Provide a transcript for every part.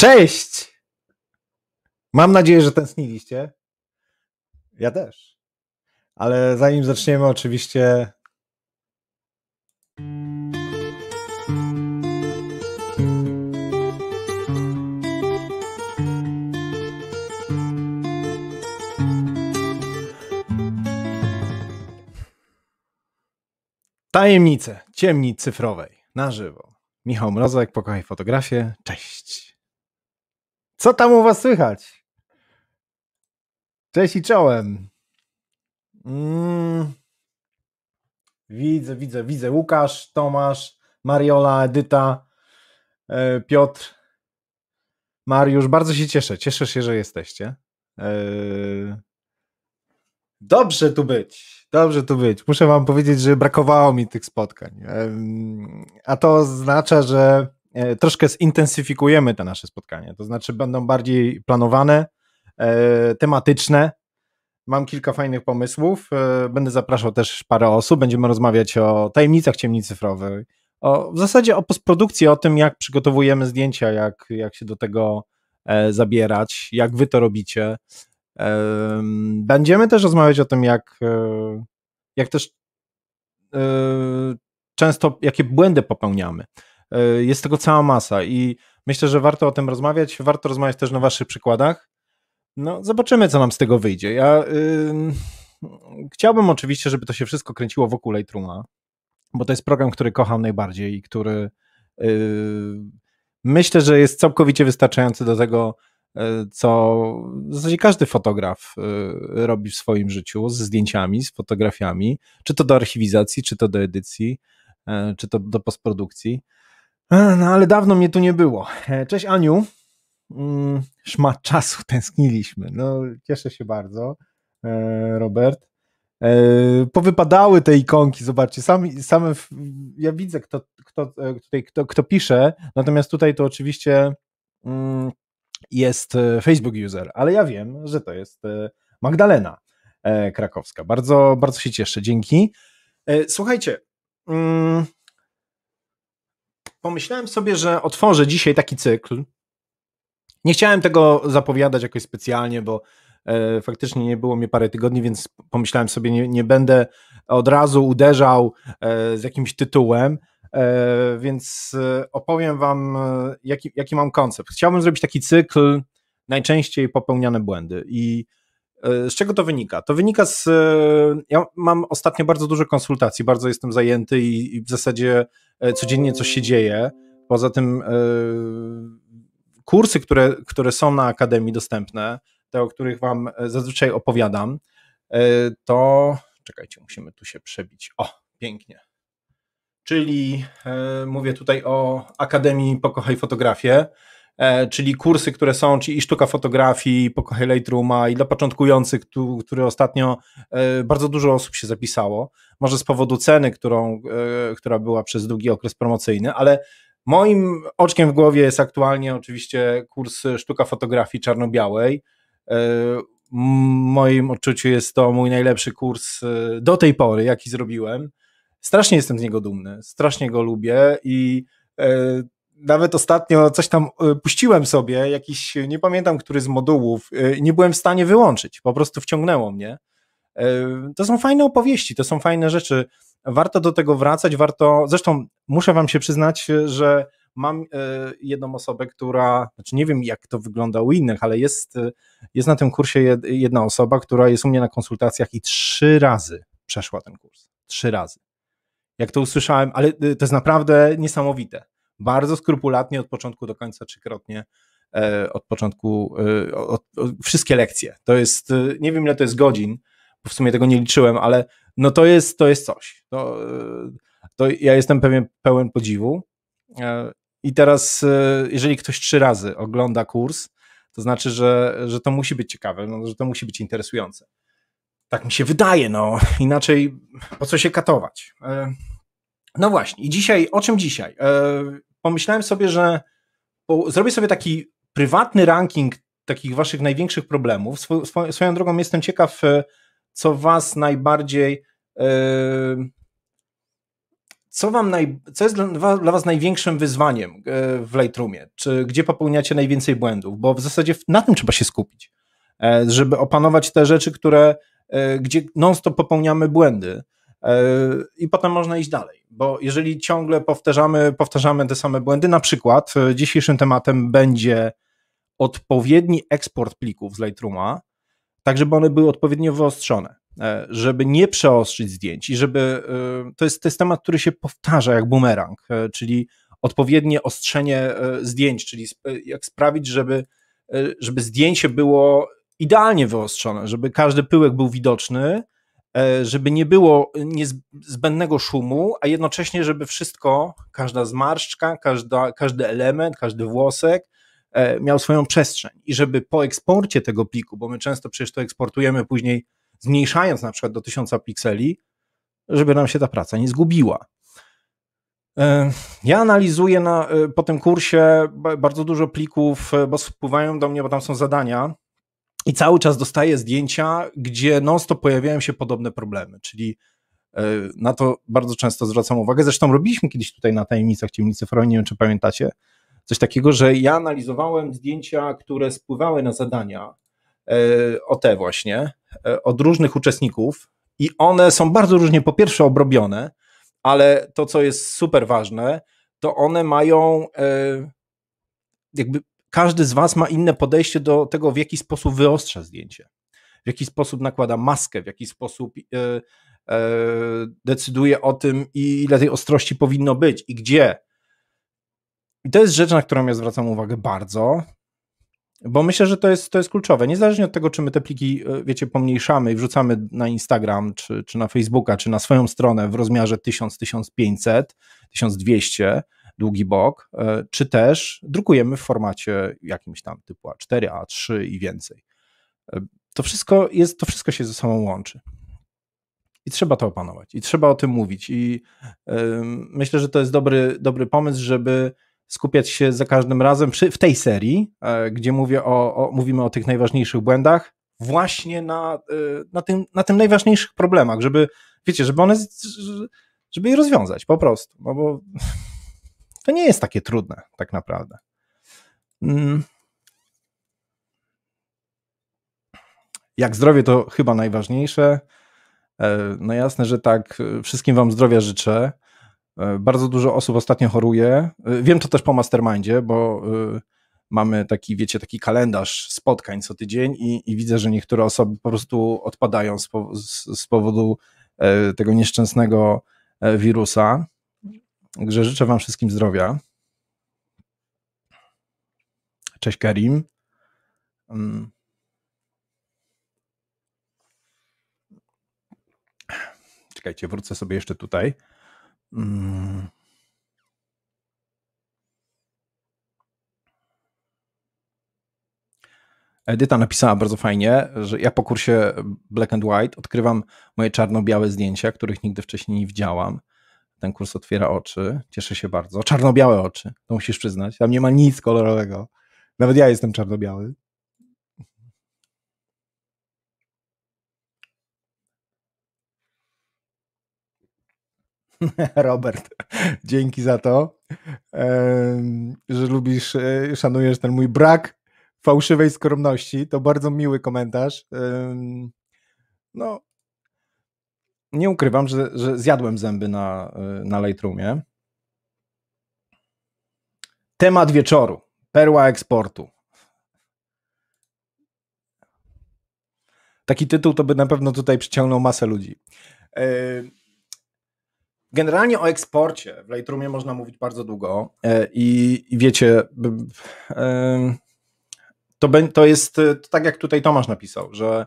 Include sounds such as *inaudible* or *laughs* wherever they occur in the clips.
Cześć! Mam nadzieję, że tęskniliście. Ja też. Ale zanim zaczniemy, oczywiście. Tajemnice ciemni cyfrowej na żywo. Michał Mrozek, pokochaj fotografię. Cześć. Co tam u was słychać? Cześć i czołem. Mm. Widzę, widzę, widzę. Łukasz, Tomasz, Mariola, Edyta, e, Piotr, Mariusz. Bardzo się cieszę. Cieszę się, że jesteście. E, dobrze tu być. Dobrze tu być. Muszę wam powiedzieć, że brakowało mi tych spotkań. E, a to oznacza, że E, troszkę zintensyfikujemy te nasze spotkania. To znaczy, będą bardziej planowane, e, tematyczne. Mam kilka fajnych pomysłów. E, będę zapraszał też parę osób. Będziemy rozmawiać o tajemnicach ciemni cyfrowej, o, w zasadzie o postprodukcji, o tym, jak przygotowujemy zdjęcia, jak, jak się do tego zabierać, jak wy to robicie. Będziemy też rozmawiać o tym, jak, jak też często, jakie błędy popełniamy. E, jest tego cała masa i myślę, że warto o tym rozmawiać. Warto rozmawiać też na waszych przykładach. No, zobaczymy, co nam z tego wyjdzie. Ja yy, chciałbym oczywiście, żeby to się wszystko kręciło wokół Lightrooma, bo to jest program, który kocham najbardziej i który yy, myślę, że jest całkowicie wystarczający do tego, e, co w zasadzie każdy fotograf y, robi w swoim życiu z zdjęciami, z fotografiami, czy to do archiwizacji, czy to do edycji, e, czy to do postprodukcji. No ale dawno mnie tu nie było. E, cześć Aniu. Mm, szmat czasu, *laughs* tęskniliśmy. No, cieszę się bardzo, e, Robert. E, powypadały te ikonki, zobaczcie, sami, same w, ja widzę, kto, kto, tutaj, kto, kto pisze, natomiast tutaj to oczywiście mm, jest Facebook user, ale ja wiem, że to jest Magdalena Krakowska. Bardzo, bardzo się cieszę, dzięki. Słuchajcie, mm, pomyślałem sobie, że otworzę dzisiaj taki cykl. Nie chciałem tego zapowiadać jakoś specjalnie, bo e, faktycznie nie było mnie parę tygodni, więc pomyślałem sobie, nie, nie będę od razu uderzał e, z jakimś tytułem, e, więc e, opowiem Wam, e, jaki, jaki mam koncept. Chciałbym zrobić taki cykl najczęściej popełniane błędy i e, z czego to wynika? To wynika z. Ja mam ostatnio bardzo dużo konsultacji, bardzo jestem zajęty i, i w zasadzie E, codziennie coś się dzieje. Poza tym e, kursy, które, które są na Akademii dostępne, te, o których Wam e, zazwyczaj opowiadam, to czekajcie, musimy tu się przebić. O, pięknie. Czyli mówię tutaj o Akademii Pokochaj Fotografię, czyli kursy, które są, czyli i sztuka fotografii, i Pokochaj Lightrooma, i dla początkujących, tu, który ostatnio bardzo dużo osób się zapisało może z powodu ceny, którą, e, która była przez długi okres promocyjny, ale moim oczkiem w głowie jest aktualnie oczywiście kurs sztuka fotografii czarno-białej. E, moim odczuciu jest to mój najlepszy kurs e, do tej pory, jaki zrobiłem. Strasznie jestem z niego dumny, strasznie go lubię i nawet ostatnio coś tam puściłem sobie, jakiś, nie pamiętam który z modułów, nie byłem w stanie wyłączyć, po prostu wciągnęło mnie. To są fajne opowieści, to są fajne rzeczy. Warto do tego wracać, warto. Zresztą muszę Wam się przyznać, że mam e, jedną osobę, która, znaczy nie wiem jak to wygląda u innych, ale jest, e, jest na tym kursie jedna osoba, która jest u mnie na konsultacjach i trzy razy przeszła ten kurs. Trzy razy. Jak to usłyszałem, ale e, to jest naprawdę niesamowite. Bardzo skrupulatnie od początku do końca, trzykrotnie od początku, od, od, wszystkie lekcje. To jest, nie wiem ile to jest godzin, w sumie tego nie liczyłem, ale no to jest, to jest coś. To, e, to ja jestem pewien, pełen podziwu. E, I teraz, e, jeżeli ktoś trzy razy ogląda kurs, to znaczy, że, że to musi być ciekawe, no, że to musi być interesujące. Tak mi się wydaje, no *laughs* inaczej po co się katować? No właśnie, i dzisiaj, o czym dzisiaj? Pomyślałem sobie, że zrobię sobie taki prywatny ranking takich waszych największych problemów. Swo, swoją drogą jestem ciekaw, co was najbardziej e, co, wam naj, co jest dla, Was największym wyzwaniem e, w Lightroomie? Czy gdzie popełniacie najwięcej błędów? Bo w zasadzie na tym trzeba się skupić, e, żeby opanować te rzeczy, które, gdzie non-stop popełniamy błędy i potem można iść dalej. Bo jeżeli ciągle powtarzamy, powtarzamy te same błędy, na przykład dzisiejszym tematem będzie odpowiedni eksport plików z Lightrooma, tak żeby one były odpowiednio wyostrzone, e, żeby nie przeostrzyć zdjęć i żeby, e, to jest, to jest temat, który się powtarza jak bumerang, e, czyli odpowiednie ostrzenie zdjęć, czyli jak sprawić, żeby, żeby zdjęcie było idealnie wyostrzone, żeby każdy pyłek był widoczny, żeby nie było zbędnego szumu, a jednocześnie, żeby wszystko, każda zmarszczka, każda, każdy element, każdy włosek, E, miał swoją przestrzeń i żeby po eksporcie tego pliku, bo my często przecież to eksportujemy później zmniejszając na przykład do 1000 pikseli, żeby nam się ta praca nie zgubiła. E, ja analizuję na, e, po tym kursie bardzo dużo plików, bo spływają do mnie, bo tam są zadania i cały czas dostaję zdjęcia, gdzie non-stop pojawiają się podobne problemy, czyli na to bardzo często zwracam uwagę. Zresztą robiliśmy kiedyś tutaj na tajemnicach ciemnicy Froni, nie wiem czy pamiętacie, coś takiego, że ja analizowałem zdjęcia, które spływały na zadania e, o te właśnie, e, od różnych uczestników i one są bardzo różnie po pierwsze obrobione, ale to, co jest super ważne, to one mają e, jakby każdy z Was ma inne podejście do tego, w jaki sposób wyostrza zdjęcie, w jaki sposób nakłada maskę, w jaki sposób decyduje o tym, ile tej ostrości powinno być i gdzie i to jest rzecz, na którą ja zwracam uwagę bardzo, bo myślę, że to jest, to jest kluczowe. Niezależnie od tego, czy my te pliki, e, wiecie, pomniejszamy i wrzucamy na Instagram, czy, czy na Facebooka, czy na swoją stronę w rozmiarze 1000, 1500, 1200, długi bok, e, czy też drukujemy w formacie jakimś tam typu A4, A3 i więcej. E, to wszystko, jest, to wszystko się ze sobą łączy. I trzeba to opanować, i trzeba o tym mówić. I yy, myślę, że to jest dobry, dobry pomysł, żeby skupiać się za każdym razem przy, w tej serii, e, gdzie mówię o, o, mówimy o tych najważniejszych błędach, właśnie na, e, na, tym, na tym najważniejszych problemach, żeby, wiecie, żeby one, żeby je rozwiązać po prostu, no bo *laughs* to nie jest takie trudne tak naprawdę. Mm. Jak zdrowie to chyba najważniejsze. E, no jasne, że tak. Wszystkim Wam zdrowia życzę. E, bardzo dużo osób ostatnio choruje. E, wiem to też po mastermindzie, bo e, mamy taki, wiecie, taki kalendarz spotkań co tydzień i, i widzę, że niektóre osoby po prostu odpadają z, z powodu tego nieszczęsnego wirusa. Także życzę Wam wszystkim zdrowia. Cześć Karim. Mm. Czekajcie, wrócę sobie jeszcze tutaj. Hmm. Edyta napisała bardzo fajnie, że ja po kursie Black and White odkrywam moje czarno-białe zdjęcia, których nigdy wcześniej nie widziałam. Ten kurs otwiera oczy. Cieszę się bardzo. Czarno-białe oczy, to musisz przyznać. Tam nie ma nic kolorowego. Nawet ja jestem czarno-biały. *laughs* Robert, dzięki za to, że lubisz, e, szanujesz ten mój brak fałszywej skromności. To bardzo miły komentarz. No, nie ukrywam, że, że zjadłem zęby na, e, na Lightroomie. Temat wieczoru. Perła eksportu. Taki tytuł to by na pewno tutaj przyciągnął masę ludzi. Generalnie o eksporcie w Lightroomie można mówić bardzo długo e, i, i wiecie, e, to, to jest e, tak jak tutaj Tomasz napisał, że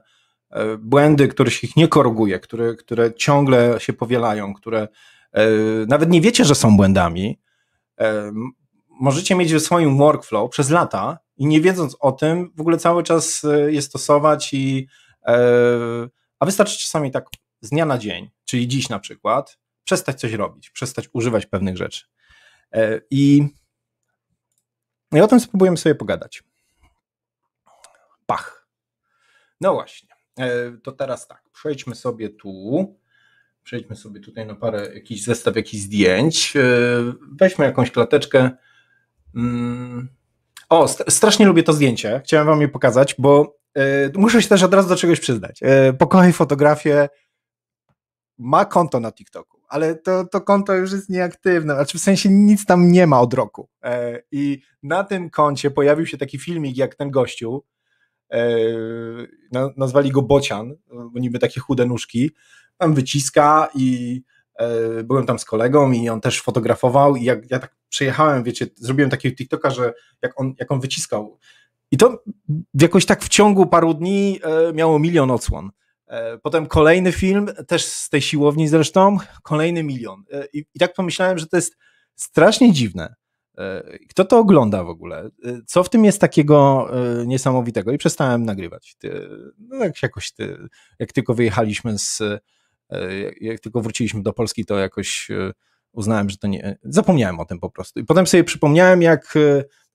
błędy, których ich nie koryguje, które, które ciągle się powielają, które nawet nie wiecie, że są błędami, możecie mieć w swoim workflow przez lata i nie wiedząc o tym, w ogóle cały czas je stosować i a wystarczy czasami tak z dnia na dzień, czyli dziś na przykład, przestać coś robić, przestać używać pewnych rzeczy. E, I, no i o tym spróbujemy sobie pogadać. Pach. No właśnie. E, to teraz tak, przejdźmy sobie tu. Przejdźmy sobie tutaj na parę, jakiś zestaw jakichś zdjęć. E, weźmy jakąś klateczkę. Mm. O, strasznie lubię to zdjęcie. Chciałem wam je pokazać, bo muszę się też od razu do czegoś przyznać. Pokochaj fotografię ma konto na TikToku ale to, to konto już jest nieaktywne, znaczy w sensie nic tam nie ma od roku. E, I na tym koncie pojawił się taki filmik, jak ten gościu, e, nazwali go Bocian, bo niby takie chude nóżki, tam wyciska i e, byłem tam z kolegą i on też fotografował i jak ja tak przejechałem, wiecie, zrobiłem takiego TikToka, że jak on, jak on wyciskał i to jakoś tak w ciągu paru dni miało milion odsłon. E, potem kolejny film, też z tej siłowni zresztą, kolejny milion. E, I, i tak pomyślałem, że to jest strasznie dziwne. E, kto to ogląda w ogóle? Co w tym jest takiego niesamowitego? I przestałem nagrywać. no jak jakoś, ty, jak tylko wyjechaliśmy z, jak tylko wróciliśmy do Polski, to jakoś uznałem, że to nie. Zapomniałem o tym po prostu. I potem sobie przypomniałem, jak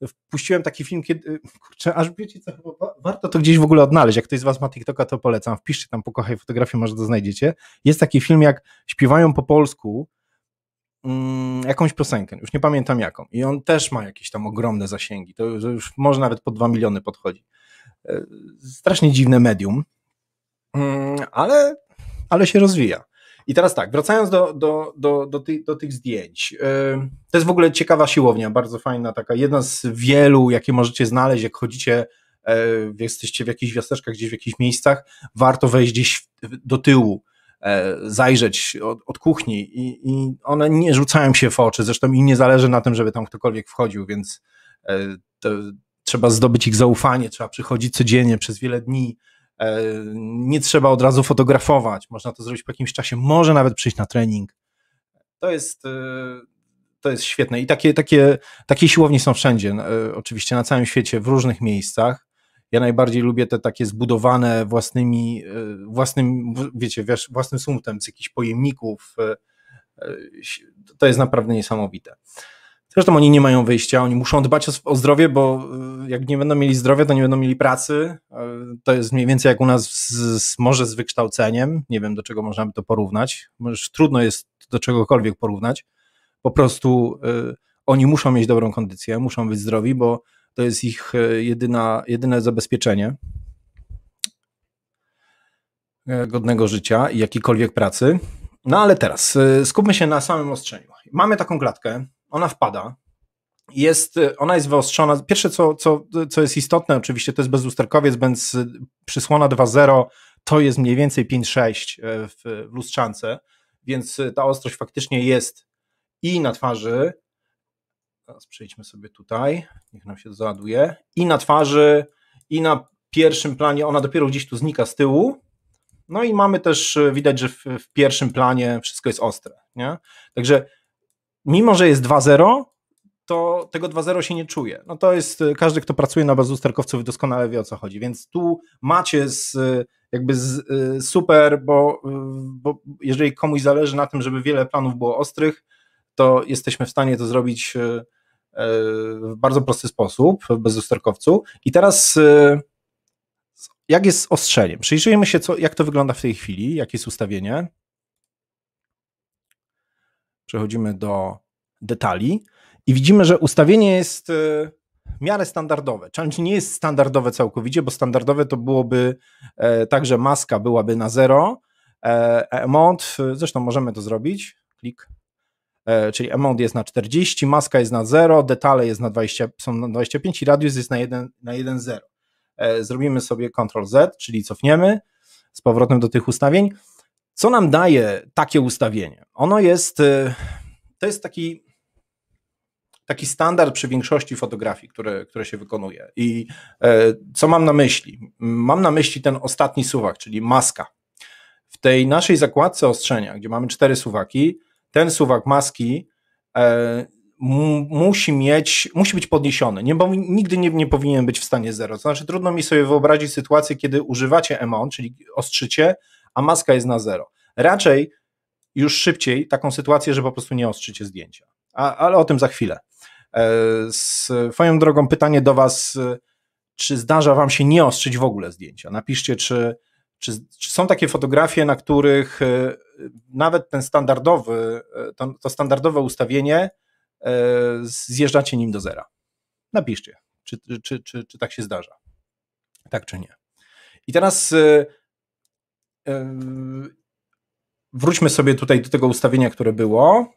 e, wpuściłem taki film, kiedy. E, kurczę, aż wiecie co, warto to gdzieś w ogóle odnaleźć. Jak ktoś z Was ma TikToka, to polecam. Wpiszcie tam, pokochaj fotografię, może to znajdziecie. Jest taki film, jak śpiewają po polsku mm, jakąś piosenkę, już nie pamiętam jaką. I on też ma jakieś tam ogromne zasięgi. To już może nawet po 2 miliony podchodzi. E, strasznie dziwne medium, mm, ale, ale się rozwija. I teraz tak, wracając do, do, do, do, ty, do tych zdjęć. Y, to jest w ogóle ciekawa siłownia, bardzo fajna, taka jedna z wielu, jakie możecie znaleźć, jak chodzicie e, jesteście w jakichś wiasteczkach, gdzieś w jakichś miejscach, warto wejść gdzieś do tyłu, e, zajrzeć od, od kuchni i, i, one nie rzucają się w oczy, zresztą im nie zależy na tym, żeby tam ktokolwiek wchodził, więc e, trzeba zdobyć ich zaufanie, trzeba przychodzić codziennie przez wiele dni, E, nie trzeba od razu fotografować, można to zrobić po jakimś czasie, może nawet przyjść na trening. To jest, e, to jest świetne. I takie, takie, takie siłownie są wszędzie, e, oczywiście na całym świecie, w różnych miejscach. Ja najbardziej lubię te takie zbudowane własnymi, własnym, wiecie, wiesz, własnym sumtem z jakichś pojemników. To jest naprawdę niesamowite. Zresztą oni nie mają wyjścia, oni muszą dbać o, o, zdrowie, bo y, jak nie będą mieli zdrowia, to nie będą mieli pracy. Y, to jest mniej więcej jak u nas z, z, może z wykształceniem. Nie wiem, do czego można by to porównać. Możesz, trudno jest do czegokolwiek porównać. Po prostu y, oni muszą mieć dobrą kondycję, muszą być zdrowi, bo to jest ich y, jedyna, jedyne zabezpieczenie godnego życia i jakiejkolwiek pracy. No ale teraz skupmy się na samym ostrzeniu. Mamy taką klatkę, ona wpada, jest, y, ona jest wyostrzona. Pierwsze, co, co, co jest istotne, oczywiście, to jest bezlusterkowiec, więc przysłona 2.0 to jest mniej więcej 5.6 e, w, w lustrzance, więc y, ta ostrość faktycznie jest i na twarzy. Teraz przejdźmy sobie tutaj, niech nam się załaduje. I na twarzy, i na pierwszym planie, ona dopiero gdzieś tu znika z tyłu. No i mamy też, y, widać, że w, w pierwszym planie wszystko jest ostre. Nie? Także mimo że jest 2-0, to tego 2-0 się nie czuje. No to jest, y, każdy, kto pracuje na bazu sterkowców doskonale wie o co chodzi, więc tu macie z, y, jakby z, y, super, bo, bo jeżeli komuś zależy na tym, żeby wiele planów było ostrych, to jesteśmy w stanie to zrobić w bardzo prosty sposób, bez usterkowcu. I teraz jak jest z ostrzeniem? Przyjrzyjmy się, co, jak to wygląda w tej chwili, jakie jest ustawienie. Przechodzimy do detali i widzimy, że ustawienie jest y, w miarę standardowe. Challenge nie jest standardowe całkowicie, bo standardowe to byłoby e, tak, że maska byłaby na 0, e, amount, y, zresztą możemy to zrobić, klik, e, czyli amount jest na 40, maska jest na 0, detale jest na 20, są na 25 i radius jest na 1.0. na e, zrobimy sobie Ctrl Z, czyli cofniemy z powrotem do tych ustawień co nam daje takie ustawienie? Ono jest, y, to jest taki, taki standard przy większości fotografii, które, które się wykonuje. I e, co mam na myśli? Mam na myśli ten ostatni suwak, czyli maska. W tej naszej zakładce ostrzenia, gdzie mamy cztery suwaki, ten suwak maski e, musi mieć, musi być podniesiony. Nie, bo nigdy nie, nie powinien być w stanie zero. To znaczy trudno mi sobie wyobrazić sytuację, kiedy używacie EMON, czyli ostrzycie, a maska jest na zero. Raczej już szybciej taką sytuację, że po prostu nie ostrzycie zdjęcia. A, ale o tym za chwilę. Swoją e, drogą pytanie do Was, e, czy zdarza Wam się nie ostrzyć w ogóle zdjęcia? Napiszcie, czy, czy, czy są takie fotografie, na których e, nawet ten standardowy, to, to standardowe ustawienie zjeżdżacie nim do zera. Napiszcie, czy, czy, czy, czy tak się zdarza. Tak czy nie. I teraz wróćmy sobie tutaj do tego ustawienia, które było.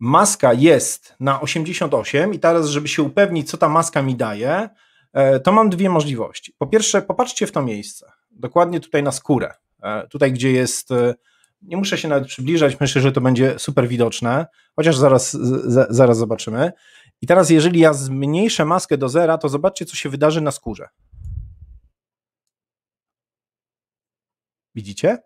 Maska jest na 88 i teraz, żeby się upewnić, co ta maska mi daje, e, to mam dwie możliwości. Po pierwsze, popatrzcie w to miejsce, dokładnie tutaj na skórę, e, tutaj gdzie jest, e, nie muszę się nawet przybliżać, myślę, że to będzie super widoczne, chociaż zaraz, zaraz zobaczymy. I teraz, jeżeli ja zmniejszę maskę do zera, to zobaczcie, co się wydarzy na skórze. Widzicie?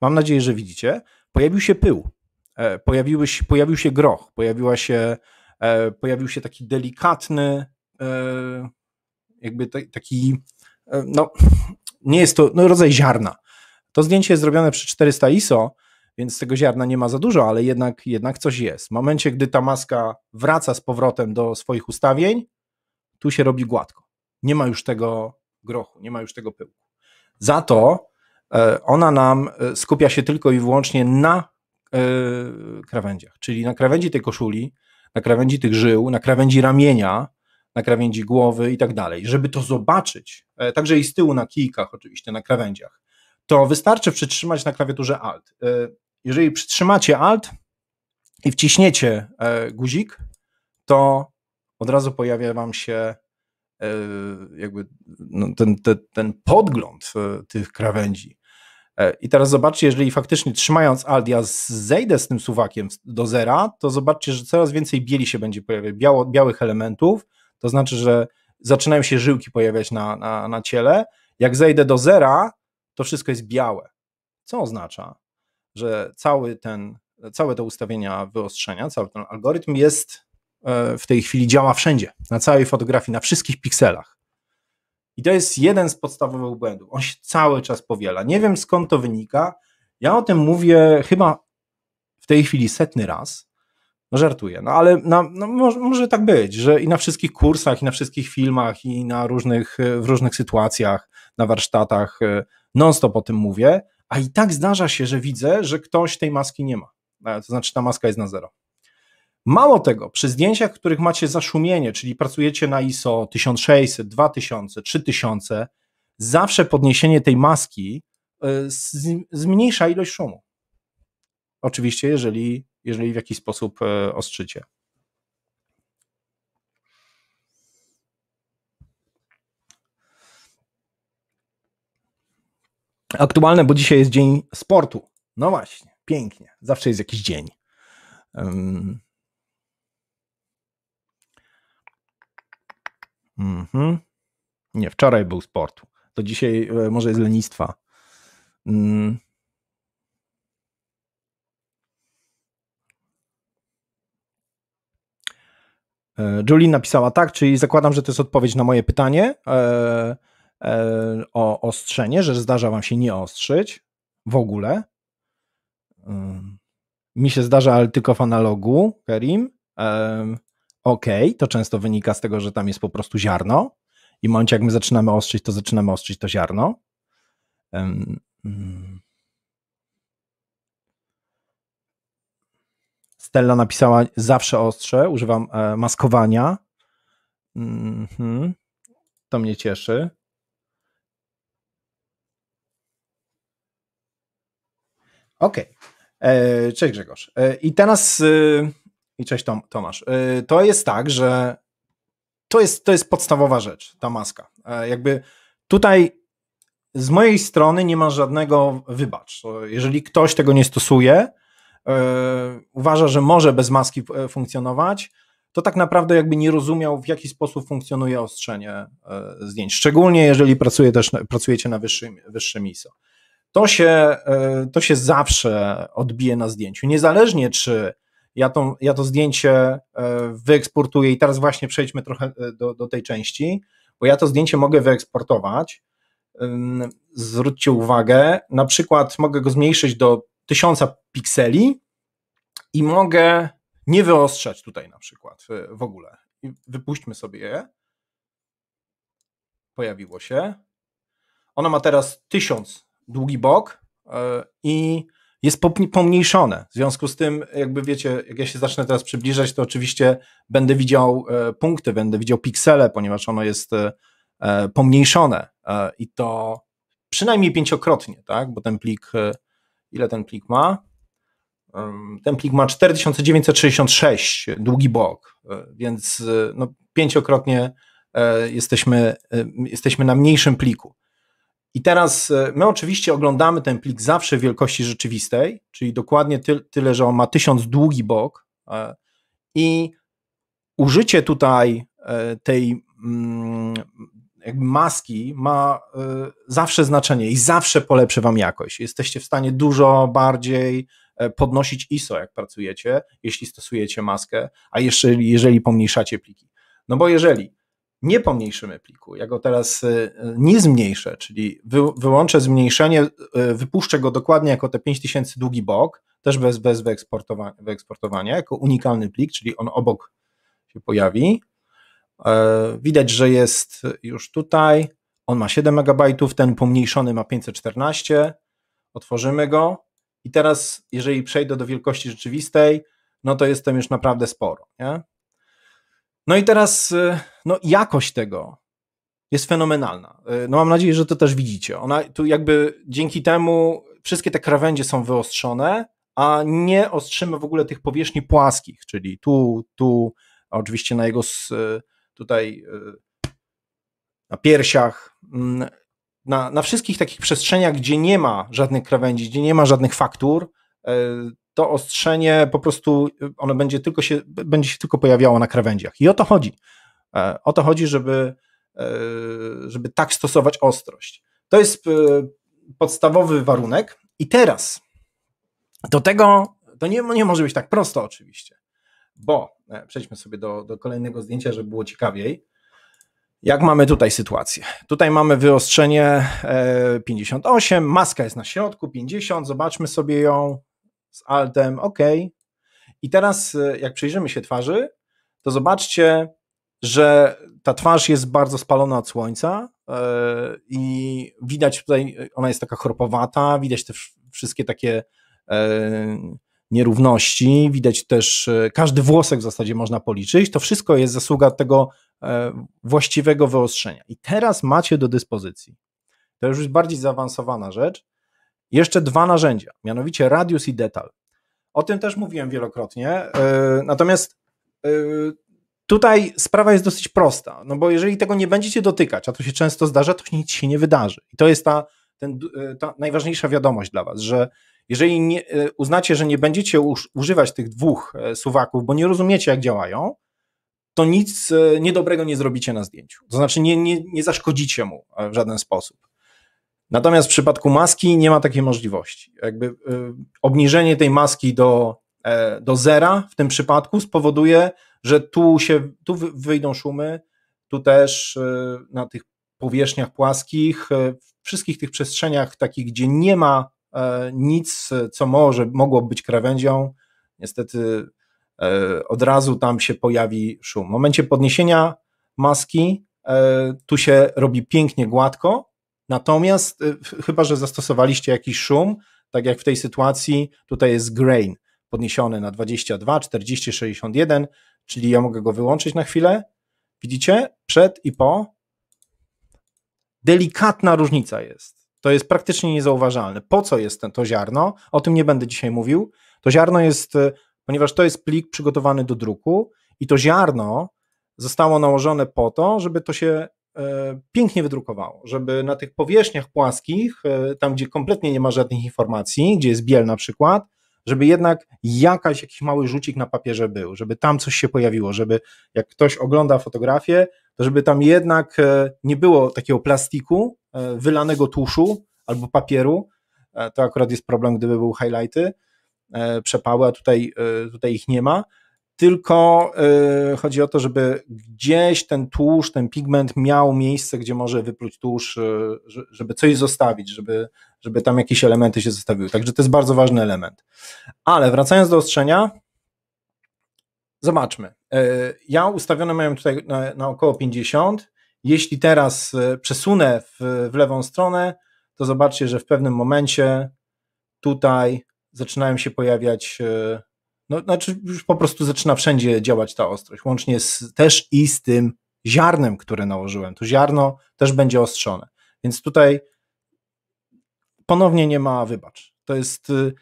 Mam nadzieję, że widzicie. Pojawił się pył, e, pojawił się, pojawił się groch, pojawiła się, e, pojawił się taki delikatny, e, jakby taki, no nie jest to no, rodzaj ziarna. To zdjęcie jest zrobione przy 400 ISO, więc tego ziarna nie ma za dużo, ale jednak, jednak coś jest. W momencie, gdy ta maska wraca z powrotem do swoich ustawień, tu się robi gładko. Nie ma już tego grochu, nie ma już tego pyłku. Za to E, ona nam e, skupia się tylko i wyłącznie na e, krawędziach, czyli na krawędzi tej koszuli, na krawędzi tych żył, na krawędzi ramienia, na krawędzi głowy i tak dalej. Żeby to zobaczyć, także i z tyłu na kijkach, oczywiście, na krawędziach, to wystarczy przytrzymać na klawiaturze Alt. Jeżeli przytrzymacie Alt i wciśniecie guzik, to od razu pojawia Wam się jakby no, ten, ten, ten podgląd tych krawędzi. E, I teraz zobaczcie, jeżeli faktycznie trzymając Aldia zejdę z tym suwakiem do zera, to zobaczcie, że coraz więcej bieli się będzie pojawiać, biało, białych elementów, to znaczy, że zaczynają się żyłki pojawiać na, na, na ciele. Jak zejdę do zera, to wszystko jest białe, co oznacza, że cały ten, całe te ustawienia wyostrzenia, cały ten algorytm jest e, w tej chwili działa wszędzie, na całej fotografii, na wszystkich pikselach. I to jest jeden z podstawowych błędów. On się cały czas powiela. Nie wiem skąd to wynika. Ja o tym mówię chyba w tej chwili setny raz. No żartuję, no ale na, no może, może, tak być, że i na wszystkich kursach, i na wszystkich filmach, i na różnych, e, w różnych sytuacjach, na warsztatach e, non-stop o tym mówię, a i tak zdarza się, że widzę, że ktoś tej maski nie ma. E, to znaczy ta maska jest na zero. Mało tego, przy zdjęciach, w których macie zaszumienie, czyli pracujecie na ISO 1600, 2000, 3000, zawsze podniesienie tej maski e, zmniejsza ilość szumu. Oczywiście, jeżeli, jeżeli w jakiś sposób e, ostrzycie. Aktualne, bo dzisiaj jest dzień sportu. No właśnie, pięknie. Zawsze jest jakiś dzień. Um, Mhm. Nie, wczoraj był sportu To dzisiaj e, może jest lenistwa. Mm. E, Julie napisała tak, czyli zakładam, że to jest odpowiedź na moje pytanie e, e, o ostrzenie, że zdarza wam się nie ostrzyć w ogóle. E, mi się zdarza, ale tylko w analogu, Kerim. E, ok, to często wynika z tego, że tam jest po prostu ziarno i w momencie, jak my zaczynamy ostrzyć, to zaczynamy ostrzyć to ziarno. Mm. Stella napisała, zawsze ostrze, używam e, maskowania. Mhm. To mnie cieszy. Okej. Okay. E, cześć Grzegorz. E, I teraz y, i cześć Tom, Tomasz. Y, to jest tak, że to jest, to jest podstawowa rzecz, ta maska. E, jakby tutaj z mojej strony nie ma żadnego wybacz. Jeżeli ktoś tego nie stosuje, e, uważa, że może bez maski e, funkcjonować, to tak naprawdę jakby nie rozumiał, w jaki sposób funkcjonuje ostrzenie zdjęć. Szczególnie jeżeli pracuje też, pracujecie na wyższym, wyższym ISO. To się, to się zawsze odbije na zdjęciu. Niezależnie czy ja to, ja to zdjęcie e, wyeksportuję i teraz właśnie przejdźmy trochę e, do, do tej części, bo ja to zdjęcie mogę wyeksportować. Zwróćcie uwagę, na przykład mogę go zmniejszyć do 1000 pikseli i mogę nie wyostrzać tutaj na przykład e, w ogóle. Wypuśćmy sobie je. Pojawiło się. Ono ma teraz 1000 długi bok i jest pomniejszone. W związku z tym, jakby wiecie, jak ja się zacznę teraz przybliżać, to oczywiście będę widział e, punkty, będę widział piksele, ponieważ ono jest e, e, pomniejszone i to przynajmniej pięciokrotnie, tak? Bo ten plik, ile ten plik ma? Ten plik ma 4966, długi bok, więc no, pięciokrotnie jesteśmy, jesteśmy na mniejszym pliku. I teraz e, my oczywiście oglądamy ten plik zawsze w wielkości rzeczywistej, czyli dokładnie ty, tyle, że on ma tysiąc długi bok. E, I użycie tutaj e, tej mm, maski ma zawsze znaczenie i zawsze polepszy Wam jakość. Jesteście w stanie dużo bardziej podnosić ISO, jak pracujecie, jeśli stosujecie maskę, a jeszcze jeżeli pomniejszacie pliki. No bo jeżeli nie pomniejszymy pliku, ja go teraz y, nie zmniejszę, czyli wy, wyłączę zmniejszenie, y, wypuszczę go dokładnie jako te 5000 długi bok, też bez, bez wyeksportowania, wyeksportowania, jako unikalny plik, czyli on obok się pojawi. E, widać, że jest już tutaj, on ma 7 MB, ten pomniejszony ma 514, otworzymy go i teraz, jeżeli przejdę do wielkości rzeczywistej, no to jestem już naprawdę sporo, nie? No i teraz y, no, jakość tego jest fenomenalna. Y, no mam nadzieję, że to też widzicie. Ona tu jakby dzięki temu wszystkie te krawędzie są wyostrzone, a nie ostrzymy w ogóle tych powierzchni płaskich, czyli tu, tu, oczywiście na jego y, tutaj na piersiach, mm, na, na wszystkich takich przestrzeniach, gdzie nie ma żadnych krawędzi, gdzie nie ma żadnych faktur, to ostrzenie po prostu y, ono będzie tylko się, będzie się tylko pojawiało na krawędziach. I o to chodzi. E, o to chodzi, żeby, e, żeby tak stosować ostrość. To jest y, podstawowy warunek. I teraz do tego to nie, nie może być tak prosto, oczywiście, bo e, przejdźmy sobie do, do kolejnego zdjęcia, żeby było ciekawiej. Jak mamy tutaj sytuację? Tutaj mamy wyostrzenie 58, maska jest na środku, 50, zobaczmy sobie ją z altem, ok. I teraz, e, jak przyjrzymy się twarzy, to zobaczcie, że ta twarz jest bardzo spalona od słońca e, i widać tutaj, e, ona jest taka chropowata, widać te wszystkie takie nierówności, widać też każdy włosek w zasadzie można policzyć. To wszystko jest zasługa tego właściwego wyostrzenia. I teraz macie do dyspozycji. To już jest bardziej zaawansowana rzecz. Jeszcze dwa narzędzia, mianowicie radius i detal. O tym też mówiłem wielokrotnie. E, natomiast e, tutaj sprawa jest dosyć prosta, no bo jeżeli tego nie będziecie dotykać, a to się często zdarza, to nic się nie wydarzy. I to jest ta, ten, e, ta najważniejsza wiadomość dla Was, że jeżeli nie, uznacie, że nie będziecie używać tych dwóch suwaków, bo nie rozumiecie, jak działają, to nic niedobrego nie zrobicie na zdjęciu. To znaczy, nie, nie, nie zaszkodzicie mu w żaden sposób. Natomiast w przypadku maski nie ma takiej możliwości. Jakby y, obniżenie tej maski do, e, do zera w tym przypadku spowoduje, że tu się tu wyjdą szumy, tu też y, na tych powierzchniach płaskich, y, wszystkich tych przestrzeniach takich, gdzie nie ma e, nic, co może mogło być krawędzią, niestety e, od razu tam się pojawi szum. W momencie podniesienia maski tu się robi pięknie gładko, Natomiast y, chyba, że zastosowaliście jakiś szum, tak jak w tej sytuacji, tutaj jest grain podniesiony na 22, 40, 61, czyli ja mogę go wyłączyć na chwilę. Widzicie? Przed i po. Delikatna różnica jest. To jest praktycznie niezauważalne. Po co jest to ziarno? O tym nie będę dzisiaj mówił. To ziarno jest, y, ponieważ to jest plik przygotowany do druku i to ziarno zostało nałożone po to, żeby to się E, pięknie wydrukowało, żeby na tych powierzchniach płaskich, e, tam gdzie kompletnie nie ma żadnych informacji, gdzie jest biel na przykład, żeby jednak jakaś, jakiś mały rzucik na papierze był, żeby tam coś się pojawiło, żeby jak ktoś ogląda fotografię, to żeby tam jednak e, nie było takiego plastiku, wylanego tuszu albo papieru, to akurat jest problem, gdyby były highlighty, przepały, a tutaj, tutaj ich nie ma, tylko yy, chodzi o to, żeby gdzieś ten tłuszcz, ten pigment miał miejsce, gdzie może wypluć tłuszcz, yy, żeby coś zostawić, żeby, żeby tam jakieś elementy się zostawiły. Także to jest bardzo ważny element. Ale wracając do ostrzenia, zobaczmy. Yy, ja ustawione miałem tutaj na, na, około 50. Jeśli teraz przesunę w, w lewą stronę, to zobaczcie, że w pewnym momencie tutaj zaczynają się pojawiać no, znaczy już po prostu zaczyna wszędzie działać ta ostrość, łącznie z, też i z tym ziarnem, które nałożyłem. To ziarno też będzie ostrzone. Więc tutaj ponownie nie ma wybacz. To jest. Y,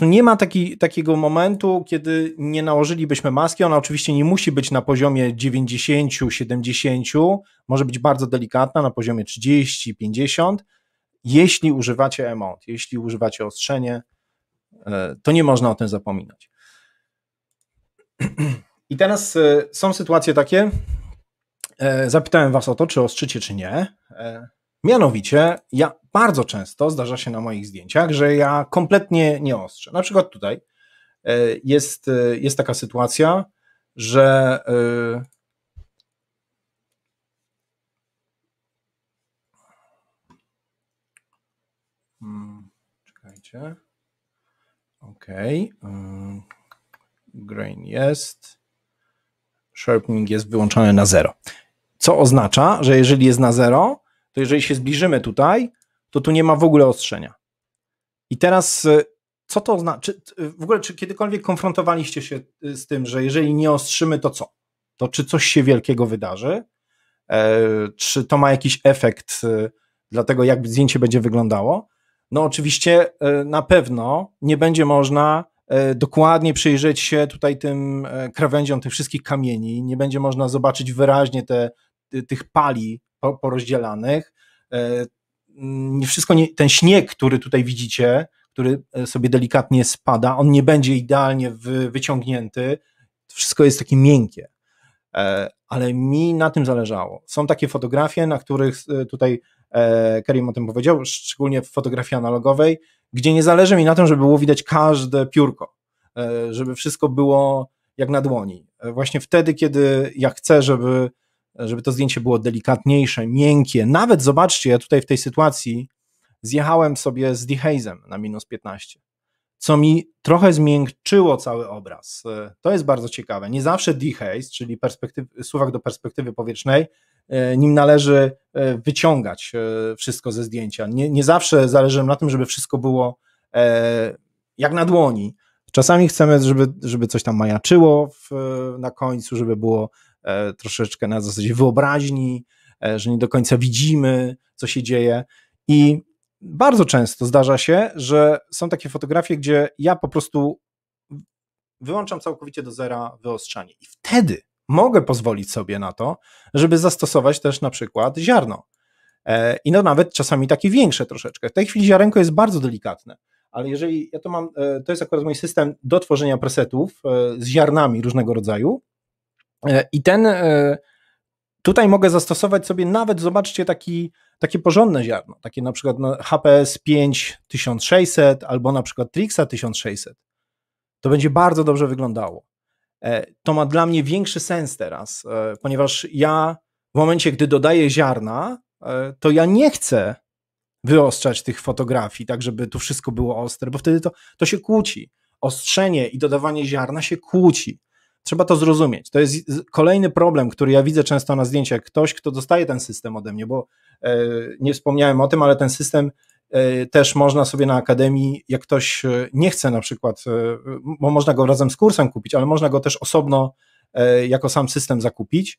nie ma taki, takiego momentu, kiedy nie nałożylibyśmy maski. Ona oczywiście nie musi być na poziomie 90, 70, może być bardzo delikatna na poziomie 30, 50. Jeśli używacie emot, jeśli używacie ostrzenie, e, to nie można o tym zapominać. I teraz e, są sytuacje takie, e, zapytałem Was o to, czy ostrzycie, czy nie. E, mianowicie, ja bardzo często zdarza się na moich zdjęciach, że ja kompletnie nie ostrzę. Na przykład tutaj jest, jest taka sytuacja, że hmm, czekajcie. Okej. Okay. Hmm grain jest, sharpening jest wyłączony na zero. Co oznacza, że jeżeli jest na zero, to jeżeli się zbliżymy tutaj, to tu nie ma w ogóle ostrzenia. I teraz y, co to znaczy? W ogóle, czy kiedykolwiek konfrontowaliście się y, z tym, że jeżeli nie ostrzymy, to co? To czy coś się wielkiego wydarzy? E, czy to ma jakiś efekt y, dla tego, jak zdjęcie będzie wyglądało? No, oczywiście, na pewno nie będzie można E, dokładnie przyjrzeć się tutaj tym e, krawędziom tych wszystkich kamieni. Nie będzie można zobaczyć wyraźnie te, tych pali porozdzielanych. E, nie wszystko, nie, ten śnieg, który tutaj widzicie, który sobie delikatnie spada, on nie będzie idealnie wyciągnięty. Wszystko jest takie miękkie. Ale mi na tym zależało. Są takie fotografie, na których tutaj Karim o tym powiedział, szczególnie w fotografii analogowej, gdzie nie zależy mi na tym, żeby było widać każde piórko, e, żeby wszystko było jak na dłoni. E, właśnie wtedy, kiedy ja chcę, żeby, żeby to zdjęcie było delikatniejsze, miękkie. Nawet zobaczcie, ja tutaj w tej sytuacji zjechałem sobie z dehazem na minus 15, co mi trochę zmiękczyło cały obraz. E, to jest bardzo ciekawe. Nie zawsze dehaze, czyli perspektyw, suwak do perspektywy powietrznej, E, nim należy e, wyciągać e, wszystko ze zdjęcia. Nie, nie zawsze zależy nam na tym, żeby wszystko było jak na dłoni. Czasami chcemy, żeby, żeby coś tam majaczyło w, na końcu, żeby było troszeczkę na zasadzie wyobraźni, że nie do końca widzimy, co się dzieje. I bardzo często zdarza się, że są takie fotografie, gdzie ja po prostu wyłączam całkowicie do zera wyostrzanie. I wtedy mogę pozwolić sobie na to, żeby zastosować też na przykład ziarno. E, I no nawet czasami takie większe troszeczkę. W tej chwili ziarenko jest bardzo delikatne, ale jeżeli ja to mam, e, to jest akurat mój system do tworzenia presetów e, z ziarnami różnego rodzaju i ten tutaj mogę zastosować sobie nawet, zobaczcie, taki, takie porządne ziarno, takie na przykład no, HPS 5600 albo na przykład Trixa 1600. To będzie bardzo dobrze wyglądało. E, to ma dla mnie większy sens teraz, e, ponieważ ja w momencie, gdy dodaję ziarna, e, to ja nie chcę wyostrzać tych fotografii, tak żeby tu wszystko było ostre, bo wtedy to, to się kłóci. Ostrzenie i dodawanie ziarna się kłóci. Trzeba to zrozumieć. To jest kolejny problem, który ja widzę często na zdjęciach. Ktoś, kto dostaje ten system ode mnie, bo nie wspomniałem o tym, ale ten system E, też można sobie na akademii, jak ktoś e, nie chce na przykład, bo e, można go razem z kursem kupić, ale można go też osobno jako sam system zakupić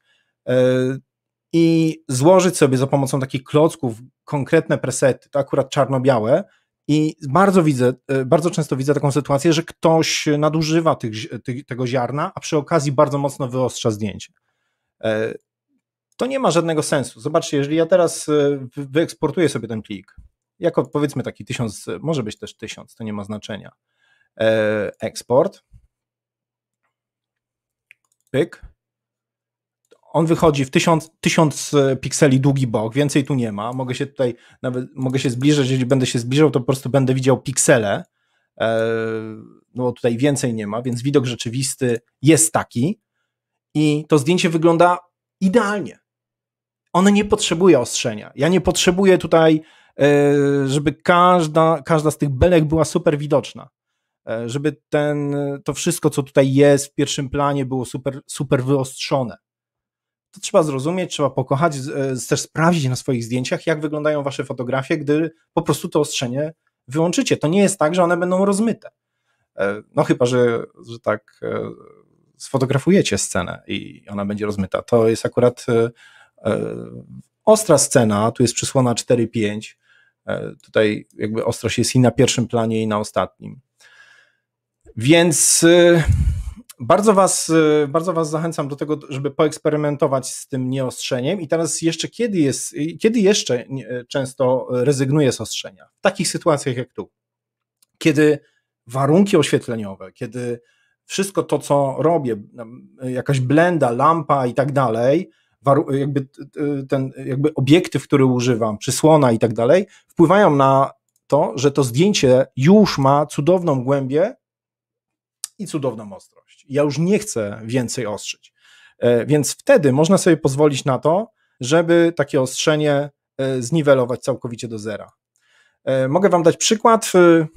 i złożyć sobie za pomocą takich klocków konkretne presety, to akurat czarno-białe. I bardzo widzę, bardzo często widzę taką sytuację, że ktoś nadużywa tych, tych, tego ziarna, a przy okazji bardzo mocno wyostrza zdjęcie. To nie ma żadnego sensu. Zobaczcie, jeżeli ja teraz wyeksportuję sobie ten plik, jako powiedzmy taki tysiąc, może być też tysiąc, to nie ma znaczenia. E, eksport. Pyk. On wychodzi w 1000, 1000 e, pikseli długi bok, więcej tu nie ma. Mogę się tutaj nawet mogę się zbliżać, jeżeli będę się zbliżał, to po prostu będę widział piksele. E, no bo tutaj więcej nie ma, więc widok rzeczywisty jest taki. I to zdjęcie wygląda idealnie. one nie potrzebuje ostrzenia. Ja nie potrzebuję tutaj E, żeby każda, każda z tych belek była super widoczna. E, żeby ten, to wszystko, co tutaj jest w pierwszym planie, było super, super wyostrzone. To trzeba zrozumieć, trzeba pokochać, e, też sprawdzić na swoich zdjęciach, jak wyglądają wasze fotografie, gdy po prostu to ostrzenie wyłączycie. To nie jest tak, że one będą rozmyte. No chyba, że, że tak sfotografujecie scenę i ona będzie rozmyta. To jest akurat ostra scena, tu jest przysłona 4-5, E, tutaj jakby ostrość jest i na pierwszym planie, i na ostatnim. Więc y, bardzo was, y, bardzo was zachęcam do tego, żeby poeksperymentować z tym nieostrzeniem. I teraz jeszcze kiedy jest, y, kiedy jeszcze często rezygnuję z ostrzenia? W takich sytuacjach jak tu. Kiedy warunki oświetleniowe, kiedy wszystko to, co robię, jakaś blenda, lampa i tak dalej, jakby ten jakby obiektyw, który używam, przysłona i tak dalej, wpływają na to, że to zdjęcie już ma cudowną głębię i cudowną ostrość. Ja już nie chcę więcej ostrzyć. E, więc wtedy można sobie pozwolić na to, żeby takie ostrzenie e, zniwelować całkowicie do zera. E, mogę Wam dać przykład. Y,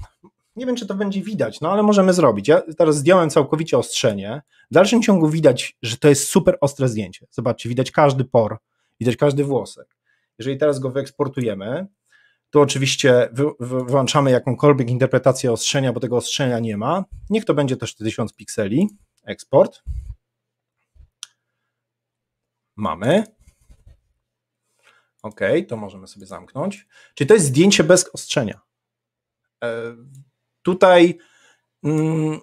nie wiem, czy to będzie widać, no ale możemy zrobić. Ja teraz zdjąłem całkowicie ostrzenie. W dalszym ciągu widać, że to jest super ostre zdjęcie. Zobaczcie, widać każdy por, widać każdy włosek. Jeżeli teraz go wyeksportujemy, to oczywiście wy, wy, wyłączamy jakąkolwiek interpretację ostrzenia, bo tego ostrzenia nie ma. Niech to będzie też 1000 pikseli. Eksport. Mamy. OK, to możemy sobie zamknąć. Czyli to jest zdjęcie bez ostrzenia. E, Tutaj mm,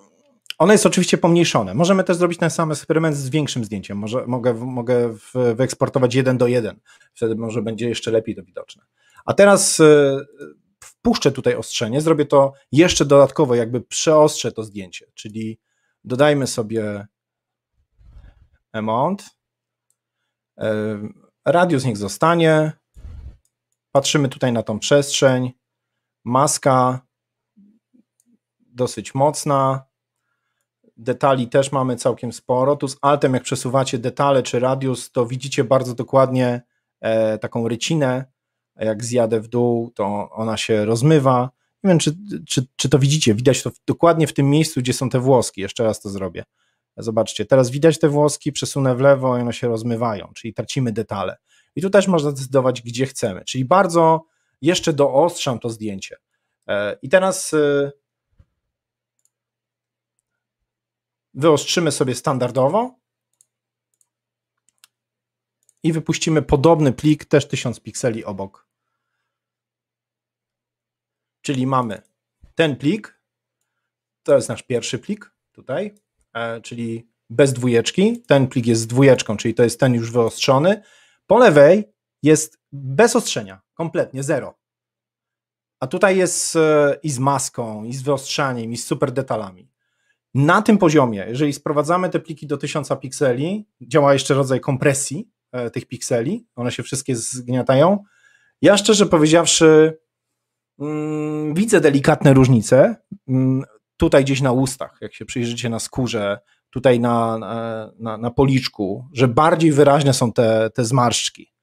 ono jest oczywiście pomniejszone. Możemy też zrobić ten sam eksperyment z większym zdjęciem. Może, mogę mogę wyeksportować jeden do jeden. Wtedy może będzie jeszcze lepiej to widoczne. A teraz y, wpuszczę tutaj ostrzenie, zrobię to jeszcze dodatkowo, jakby przeostrzę to zdjęcie, czyli dodajmy sobie amount, y, radius niech zostanie, patrzymy tutaj na tą przestrzeń, maska, dosyć mocna. Detali też mamy całkiem sporo. Tu z altem, jak przesuwacie detale czy radius, to widzicie bardzo dokładnie e, taką rycinę. Jak zjadę w dół, to ona się rozmywa. Nie wiem, czy, czy, czy to widzicie. Widać to w, dokładnie w tym miejscu, gdzie są te włoski. Jeszcze raz to zrobię. Zobaczcie, teraz widać te włoski, przesunę w lewo i one się rozmywają, czyli tracimy detale. I tu też można zdecydować, gdzie chcemy. Czyli bardzo jeszcze doostrzam to zdjęcie. E, I teraz e, wyostrzymy sobie standardowo i wypuścimy podobny plik, też 1000 pikseli obok. Czyli mamy ten plik, to jest nasz pierwszy plik tutaj, e, czyli bez dwójeczki. Ten plik jest z dwójeczką, czyli to jest ten już wyostrzony. Po lewej jest bez ostrzenia, kompletnie zero. A tutaj jest e, i z maską, i z wyostrzaniem, i z super detalami. Na tym poziomie, jeżeli sprowadzamy te pliki do 1000 pikseli, działa jeszcze rodzaj kompresji e, tych pikseli, one się wszystkie zgniatają. Ja szczerze powiedziawszy, mm, widzę delikatne różnice. Mm, tutaj gdzieś na ustach, jak się przyjrzycie na skórze, tutaj na, na, na policzku, że bardziej wyraźne są te, te zmarszczki.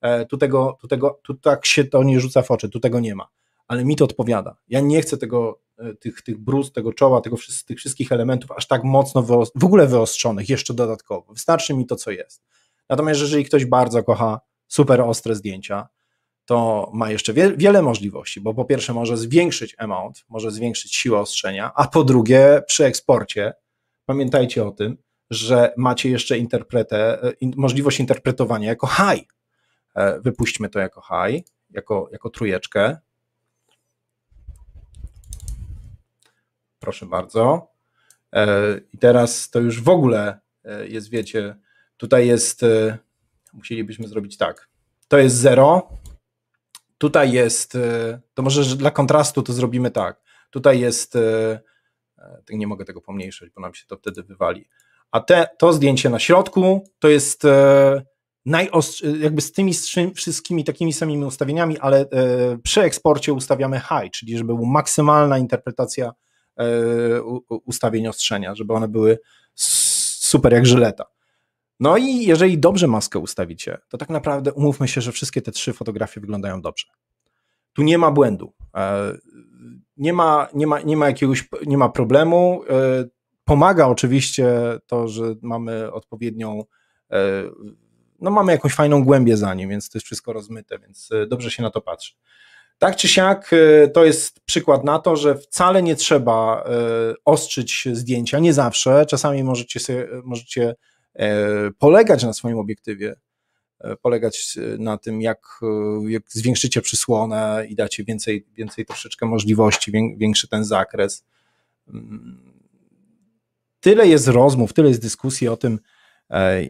E, tu, tego, tu, tego, tu tak się to nie rzuca w oczy, tu tego nie ma. Ale mi to odpowiada. Ja nie chcę tego tych, tych bruz, tego czoła, tego, tych wszystkich elementów aż tak mocno w ogóle wyostrzonych jeszcze dodatkowo. Wystarczy mi to, co jest. Natomiast jeżeli ktoś bardzo kocha super ostre zdjęcia, to ma jeszcze wie, wiele możliwości, bo po pierwsze może zwiększyć amount, może zwiększyć siłę ostrzenia, a po drugie przy eksporcie, pamiętajcie o tym, że macie jeszcze interpretę, e, możliwość interpretowania jako high. E, wypuśćmy to jako high, jako, jako trójeczkę, proszę bardzo. E, I teraz to już w ogóle e, jest, wiecie, tutaj jest, e, musielibyśmy zrobić tak. To jest 0, tutaj jest, to może dla kontrastu to zrobimy tak. Tutaj jest, tak nie mogę tego pomniejszać, bo nam się to wtedy wywali. A te, to zdjęcie na środku to jest najostrzy, jakby z tymi wszystkimi takimi samymi ustawieniami, ale przy eksporcie ustawiamy high, czyli żeby była maksymalna interpretacja E, ustawień ostrzenia, żeby one były super jak żyleta. No i jeżeli dobrze maskę ustawicie, to tak naprawdę umówmy się, że wszystkie te trzy fotografie wyglądają dobrze. Tu nie ma błędu. E, nie ma, nie ma, nie ma jakiegoś nie ma problemu. E, pomaga oczywiście to, że mamy odpowiednią, no mamy jakąś fajną głębię za nim, więc to jest wszystko rozmyte, więc dobrze się na to patrzy. Tak czy siak, e, to jest przykład na to, że wcale nie trzeba e, ostrzyć zdjęcia, nie zawsze. Czasami możecie, sobie, możecie e, polegać na swoim obiektywie, polegać na tym, jak, jak zwiększycie przysłonę i dacie więcej, więcej troszeczkę możliwości, większy ten zakres. Mm. Tyle jest rozmów, tyle jest dyskusji o tym,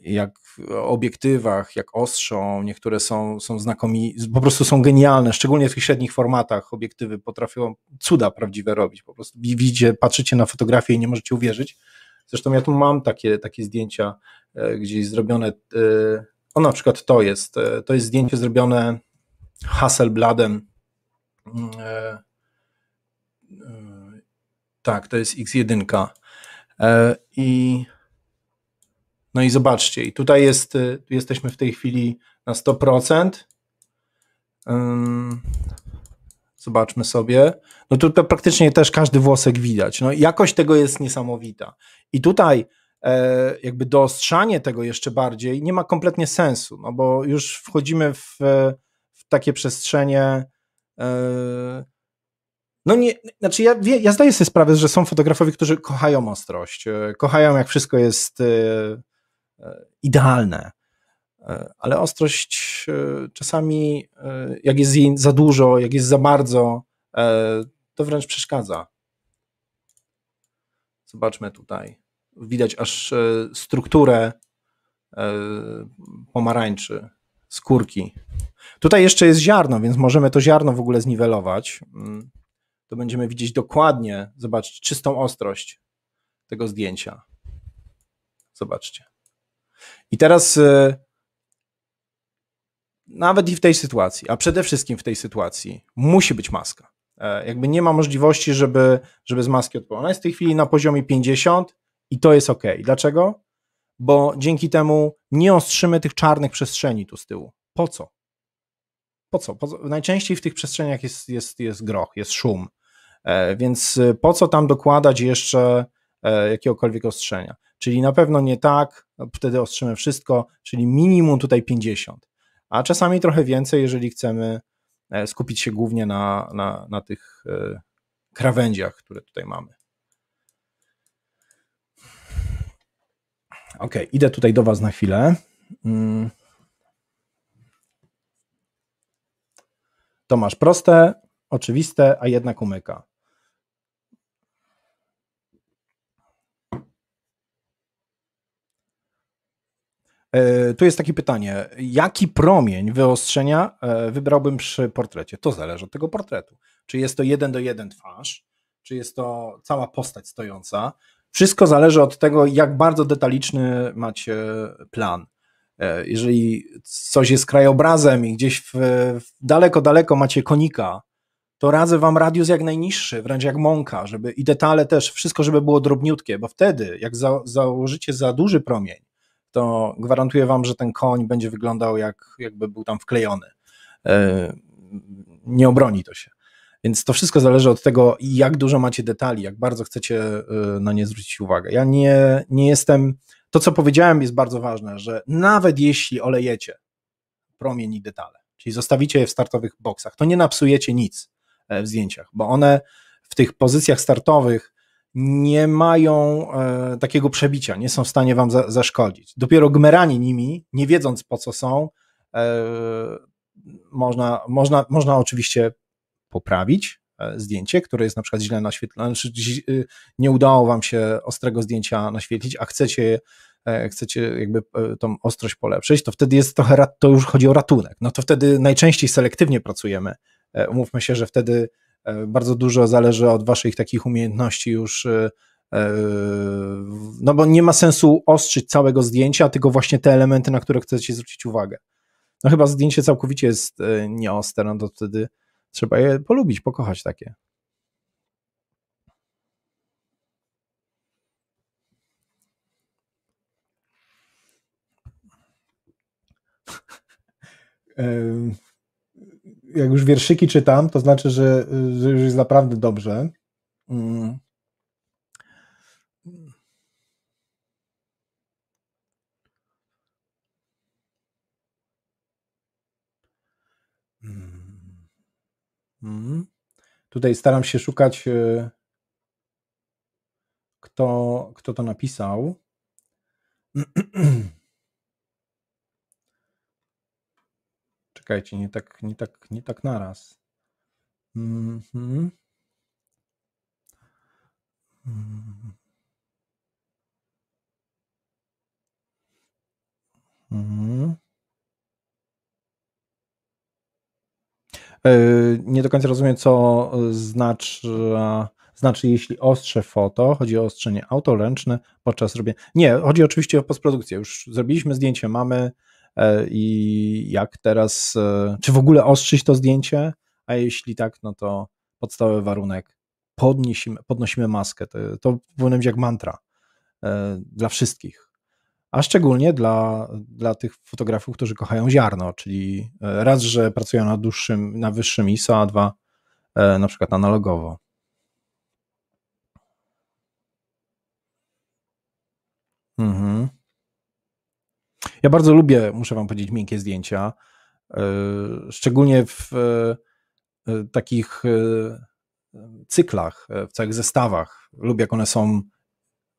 jak obiektywach, jak ostrzą, niektóre są, są znakomite, po prostu są genialne, szczególnie w tych średnich formatach obiektywy potrafią cuda prawdziwe robić, po prostu widzicie, patrzycie na fotografię i nie możecie uwierzyć. Zresztą ja tu mam takie, takie zdjęcia e, gdzieś zrobione, e, o na przykład to jest, e, to jest zdjęcie zrobione Hasselbladem, mm, tak, to jest X1 i no i zobaczcie, i tutaj jest, y, jesteśmy w tej chwili na 100%. zobaczmy sobie. No tutaj praktycznie też każdy włosek widać. No jakość tego jest niesamowita. I tutaj e, jakby doostrzanie tego jeszcze bardziej nie ma kompletnie sensu, no bo już wchodzimy w, e, w takie przestrzenie e, no nie, znaczy ja, ja zdaję sobie sprawę, że są fotografowie, którzy kochają ostrość, kochają jak wszystko jest E, idealne. E, ale ostrość e, czasami, jak jest jej za dużo, jak jest za bardzo, to wręcz przeszkadza. Zobaczmy tutaj. Widać aż strukturę pomarańczy, skórki. Tutaj jeszcze jest ziarno, więc możemy to ziarno w ogóle zniwelować. Mm, to będziemy widzieć dokładnie, zobaczcie, czystą ostrość tego zdjęcia. Zobaczcie. I teraz e, nawet i w tej sytuacji, a przede wszystkim w tej sytuacji, musi być maska. E, jakby nie ma możliwości, żeby, żeby z maski odpadła. Ona jest w tej chwili na poziomie 50 i to jest ok. Dlaczego? Bo dzięki temu nie ostrzymy tych czarnych przestrzeni tu z tyłu. Po co? Po co? Po co? Najczęściej w tych przestrzeniach jest, jest, jest groch, jest szum. E, więc po co tam dokładać jeszcze jakiegokolwiek ostrzenia? Czyli na pewno nie tak, no, wtedy ostrzymy wszystko, czyli minimum tutaj 50, a czasami trochę więcej, jeżeli chcemy e, skupić się głównie na, na, na tych e, krawędziach, które tutaj mamy. Ok, idę tutaj do Was na chwilę. Mm. Tomasz, proste, oczywiste, a jednak umyka. E, tu jest takie pytanie, jaki promień wyostrzenia e, wybrałbym przy portrecie? To zależy od tego portretu. Czy jest to jeden do jeden twarz, czy jest to cała postać stojąca. Wszystko zależy od tego, jak bardzo detaliczny macie plan. E, jeżeli coś jest krajobrazem i gdzieś w, w daleko, daleko macie konika, to radzę wam radius jak najniższy, wręcz jak mąka, żeby i detale też, wszystko, żeby było drobniutkie, bo wtedy, jak za, założycie za duży promień, to gwarantuję wam, że ten koń będzie wyglądał jak jakby był tam wklejony. E, nie obroni to się. Więc to wszystko zależy od tego, jak dużo macie detali, jak bardzo chcecie e, na nie zwrócić uwagę. Ja nie, nie jestem. To, co powiedziałem, jest bardzo ważne, że nawet jeśli olejecie promień i detale, czyli zostawicie je w startowych boksach, to nie napsujecie nic e, w zdjęciach, bo one w tych pozycjach startowych nie mają e, takiego przebicia, nie są w stanie wam za, zaszkodzić. Dopiero gmerani nimi, nie wiedząc po co są, e, można, można, można oczywiście poprawić e, zdjęcie, które jest na przykład źle naświetlone, czy znaczy, e, nie udało wam się ostrego zdjęcia naświetlić, a chcecie e, chcecie jakby tą ostrość polepszyć, to wtedy jest trochę, to już chodzi o ratunek. No to wtedy najczęściej selektywnie pracujemy. Umówmy się, że wtedy E, bardzo dużo zależy od waszych takich umiejętności już e, e, no bo nie ma sensu ostrzyć całego zdjęcia, tylko właśnie te elementy, na które chcecie zwrócić uwagę. No chyba zdjęcie całkowicie jest nieostre, no to wtedy trzeba je polubić, pokochać takie. um *laughs* jak już wierszyki czytam, to znaczy, że, że już jest naprawdę dobrze. Mm. Mm. Tutaj staram się szukać, e, kto, kto to napisał. *clears throat* Czekajcie, nie tak, nie tak, nie tak naraz. Mm -hmm. Mm -hmm. Yy, nie do końca rozumiem, co znaczy, znaczy jeśli ostrze foto, chodzi o ostrzenie autoręczne podczas robienia. Nie, chodzi oczywiście o postprodukcję. Już zrobiliśmy zdjęcie, mamy E, i jak teraz, e, czy w ogóle ostrzyć to zdjęcie, a jeśli tak, no to podstawowy warunek, podnosimy, podnosimy maskę. To, to powinno być jak mantra e, dla wszystkich a szczególnie dla, dla tych fotografów, którzy kochają ziarno, czyli raz, że pracują na dłuższym, na wyższym ISO, a dwa na przykład analogowo. Mhm. Ja bardzo lubię, muszę wam powiedzieć, miękkie zdjęcia, e, szczególnie w e, e, takich cyklach, w całych zestawach. Lubię, jak one są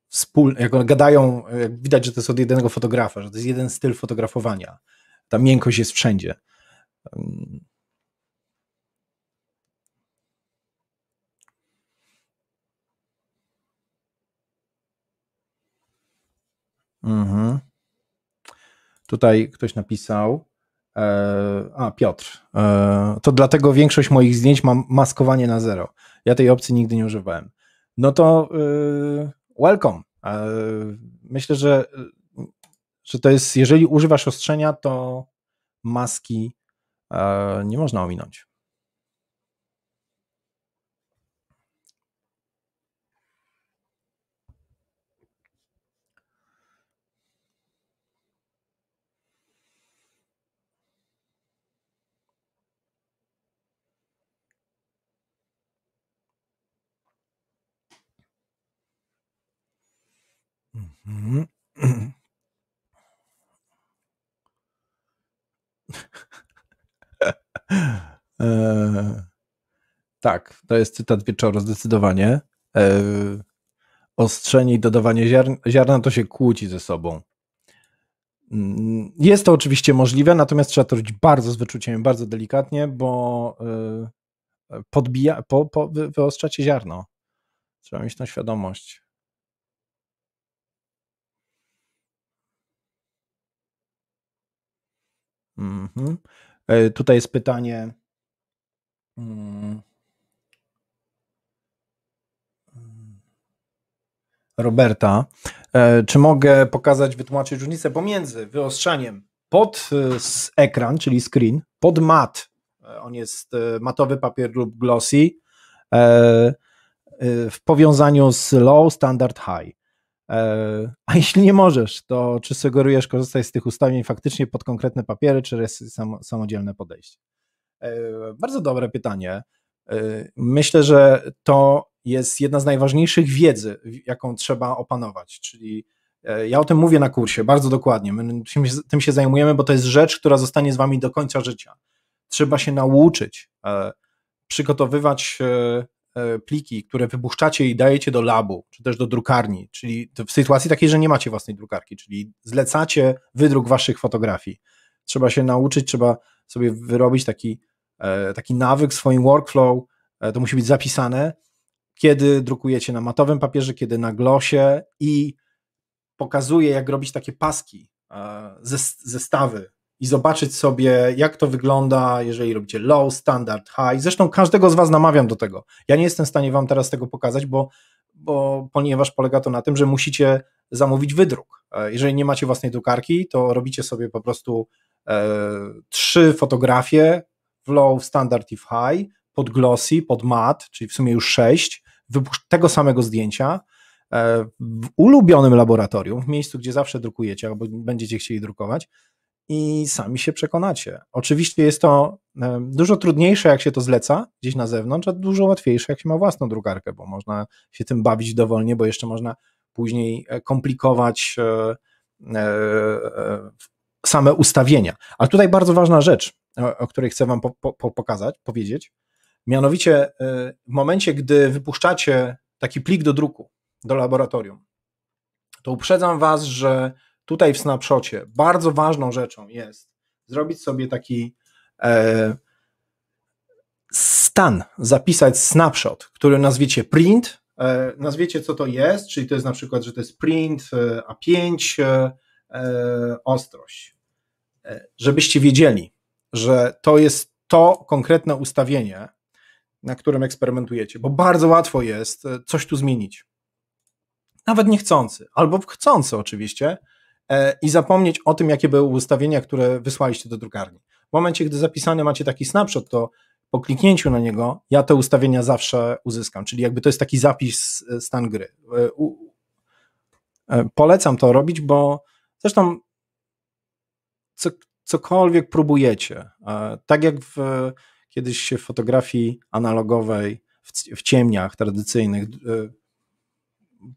wspólne, jak one gadają, jak widać, że to jest od jednego fotografa, że to jest jeden styl fotografowania. Ta miękkość jest wszędzie. Mm. Mhm. Tutaj ktoś napisał, e, a Piotr, e, to dlatego większość moich zdjęć mam maskowanie na zero. Ja tej opcji nigdy nie używałem. No to e, welcome. Myślę, że, że to jest, jeżeli używasz ostrzenia, to maski nie można ominąć. Hmm. tak, to jest cytat wieczoru, zdecydowanie. E, ostrzenie i dodawanie ziarn, ziarna to się kłóci ze sobą. Mm, jest to oczywiście możliwe, natomiast trzeba to robić bardzo z wyczuciem, bardzo delikatnie, bo e, podbija, po, po, wyostrzacie ziarno. Trzeba mieć tą świadomość. Mhm. E, tutaj jest pytanie. Mm, mm, Roberta, e, czy mogę pokazać, wytłumaczyć różnicę pomiędzy wyostrzaniem pod e, ekran, czyli screen, pod mat, on jest matowy papier lub glossy, w powiązaniu z low, standard, high. E, a jeśli nie możesz, to czy sugerujesz korzystać z tych ustawień faktycznie pod konkretne papiery, czy jest samodzielne podejście? E, bardzo dobre pytanie. E, myślę, że to jest jedna z najważniejszych wiedzy, jaką trzeba opanować, czyli ja o tym mówię na kursie bardzo dokładnie. My tym się zajmujemy, bo to jest rzecz, która zostanie z wami do końca życia. Trzeba się nauczyć, przygotowywać E, pliki, które wypuszczacie i dajecie do labu, czy też do drukarni, czyli w sytuacji takiej, że nie macie własnej drukarki, czyli zlecacie wydruk waszych fotografii. Trzeba się nauczyć, trzeba sobie wyrobić taki, e, taki nawyk w swoim workflow, e, to musi być zapisane, kiedy drukujecie na matowym papierze, kiedy na glosie i pokazuje, jak robić takie paski, zestawy i zobaczyć sobie, jak to wygląda, jeżeli robicie low, standard, high. Zresztą każdego z Was namawiam do tego. Ja nie jestem w stanie Wam teraz tego pokazać, bo, bo ponieważ polega to na tym, że musicie zamówić wydruk. E, jeżeli nie macie własnej drukarki, to robicie sobie po prostu e, trzy fotografie w low, w standard i w high, pod glossy, pod mat, czyli w sumie już sześć, tego samego zdjęcia e, w ulubionym laboratorium, w miejscu, gdzie zawsze drukujecie albo będziecie chcieli drukować i sami się przekonacie. Oczywiście jest to e, dużo trudniejsze, jak się to zleca gdzieś na zewnątrz, a dużo łatwiejsze, jak się ma własną drukarkę, bo można się tym bawić dowolnie, bo jeszcze można później e, komplikować e, same ustawienia. Ale tutaj bardzo ważna rzecz, o której chcę Wam po, po, pokazać, powiedzieć. Mianowicie, w momencie, gdy wypuszczacie taki plik do druku, do laboratorium, to uprzedzam Was, że tutaj w snapshocie bardzo ważną rzeczą jest zrobić sobie taki e, stan, zapisać snapshot, który nazwiecie print, e, nazwiecie co to jest, czyli to jest na przykład, że to jest print e, A5, e, e, ostrość. Żebyście wiedzieli, że to jest to konkretne ustawienie, na którym eksperymentujecie, bo bardzo łatwo jest coś tu zmienić. Nawet niechcący, albo chcący oczywiście, E, i zapomnieć o tym, jakie były ustawienia, które wysłaliście do drukarni. W momencie, gdy zapisany macie taki snapshot, to po kliknięciu na niego ja te ustawienia zawsze uzyskam, czyli jakby to jest taki zapis e, stan gry. E, polecam to robić, bo zresztą co, cokolwiek próbujecie, tak jak w, kiedyś się w fotografii analogowej, w, w ciemniach tradycyjnych,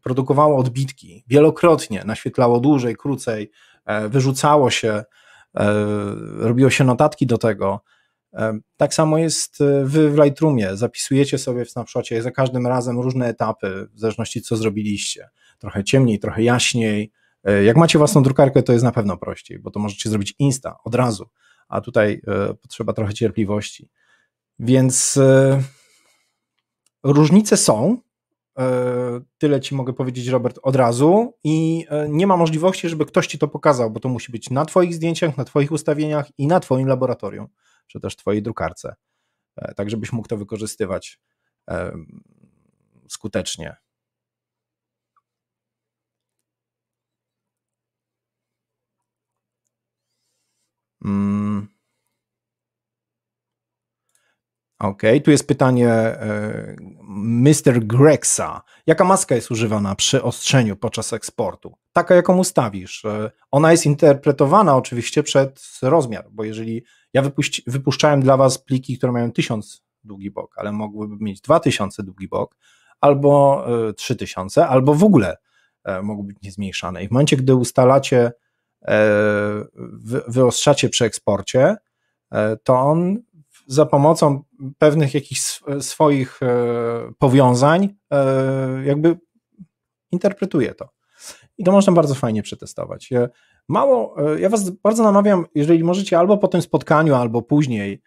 produkowało odbitki, wielokrotnie naświetlało dłużej, krócej, e, wyrzucało się, e, robiło się notatki do tego. E, tak samo jest wy w Lightroomie. Zapisujecie sobie w snapshocie za każdym razem różne etapy, w zależności co zrobiliście. Trochę ciemniej, trochę jaśniej. Jak macie własną drukarkę, to jest na pewno prościej, bo to możecie zrobić insta od razu, a tutaj potrzeba trochę cierpliwości. Więc różnice są, E, tyle ci mogę powiedzieć, Robert, od razu. I e, nie ma możliwości, żeby ktoś ci to pokazał, bo to musi być na Twoich zdjęciach, na Twoich ustawieniach i na Twoim laboratorium, czy też Twojej drukarce, e, tak żebyś mógł to wykorzystywać skutecznie. Mm. OK, tu jest pytanie e, Mr. Grexa. Jaka maska jest używana przy ostrzeniu podczas eksportu? Taka, jaką ustawisz. E, ona jest interpretowana oczywiście przez rozmiar, bo jeżeli ja wypuści, wypuszczałem dla Was pliki, które mają 1000 długi bok, ale mogłyby mieć 2000 długi bok, albo e, 3000, albo w ogóle e, mogłyby być niezmniejszane. I w momencie, gdy ustalacie, e, wy, wyostrzacie przy eksporcie, e, to on za pomocą pewnych jakichś swoich e, powiązań e, jakby interpretuje to. I to można bardzo fajnie przetestować. Mało, e, ja Was bardzo namawiam, jeżeli możecie albo po tym spotkaniu, albo później,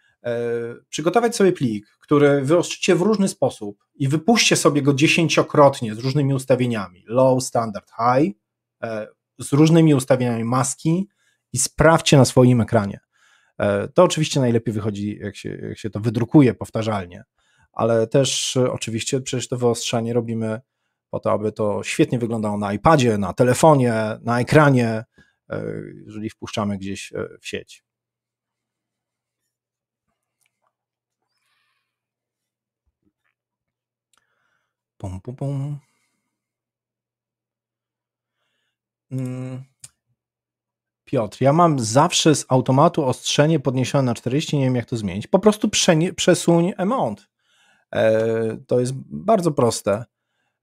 przygotować sobie plik, który wyostrzycie w różny sposób i wypuśćcie sobie go dziesięciokrotnie z różnymi ustawieniami low, standard, high, z różnymi ustawieniami maski i sprawdźcie na swoim ekranie. E, to oczywiście najlepiej wychodzi, jak się, jak się to wydrukuje powtarzalnie, ale też e, oczywiście przecież to wyostrzanie robimy po to, aby to świetnie wyglądało na iPadzie, na telefonie, na ekranie, e, jeżeli wpuszczamy gdzieś w sieć. Pum, pum, pum. Mm. Piotr, ja mam zawsze z automatu ostrzenie podniesione na 40, nie wiem jak to zmienić. Po prostu przenie, przesuń amount. E, to jest bardzo proste.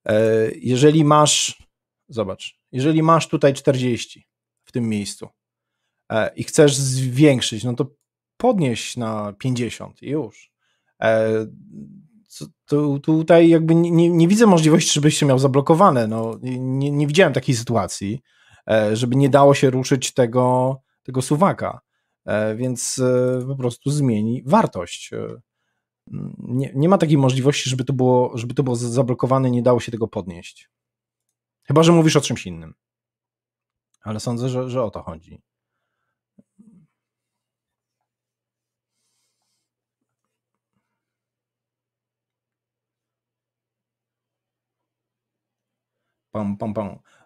E, jeżeli masz, zobacz, jeżeli masz tutaj 40 w tym miejscu e, i chcesz zwiększyć, no to podnieś na 50 i już. E, tu, tutaj jakby nie, nie, nie, widzę możliwości, żebyś się miał zablokowane. No, nie, nie widziałem takiej sytuacji. E, żeby nie dało się ruszyć tego, tego suwaka, e, więc e, po prostu zmieni wartość. Nie, nie ma takiej możliwości, żeby to, było, żeby to było zablokowane, nie dało się tego podnieść. Chyba, że mówisz o czymś innym. Ale sądzę, że, że o to chodzi.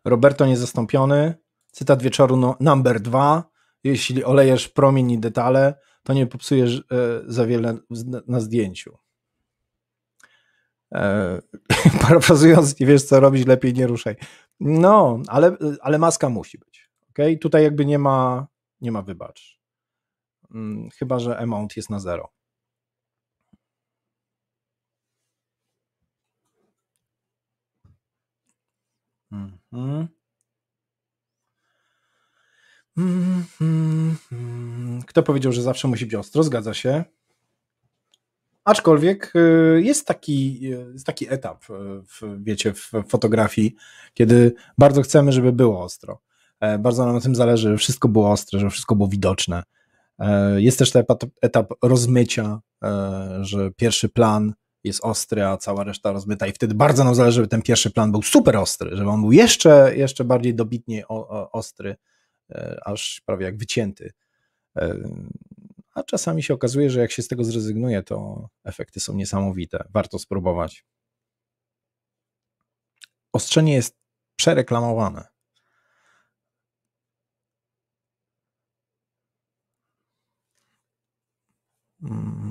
Roberto niezastąpiony. Cytat wieczoru no, number dwa. Jeśli olejesz promień i detale, to nie popsujesz e, za wiele na zdjęciu. E, *laughs* parafrazując, nie wiesz co robić, lepiej nie ruszaj. No, ale, ale maska musi być. Okay? Tutaj jakby nie ma, nie ma wybacz. Mm, chyba, że amount jest na zero. Mhm. Mhm. Kto powiedział, że zawsze musi być ostro? Zgadza się. Aczkolwiek y, jest taki, y, jest taki etap, y, w, wiecie, w fotografii, kiedy bardzo chcemy, żeby było ostro. E, bardzo nam na tym zależy, żeby wszystko było ostre, żeby wszystko było widoczne. E, jest też ten etap, etap rozmycia, e, że pierwszy plan jest ostry, a cała reszta rozmyta i wtedy bardzo nam zależy, żeby ten pierwszy plan był super ostry, żeby on był jeszcze, jeszcze bardziej dobitnie o, o, ostry, e, aż prawie jak wycięty. E, a czasami się okazuje, że jak się z tego zrezygnuje, to efekty są niesamowite. Warto spróbować. Ostrzenie jest przereklamowane. Hmm.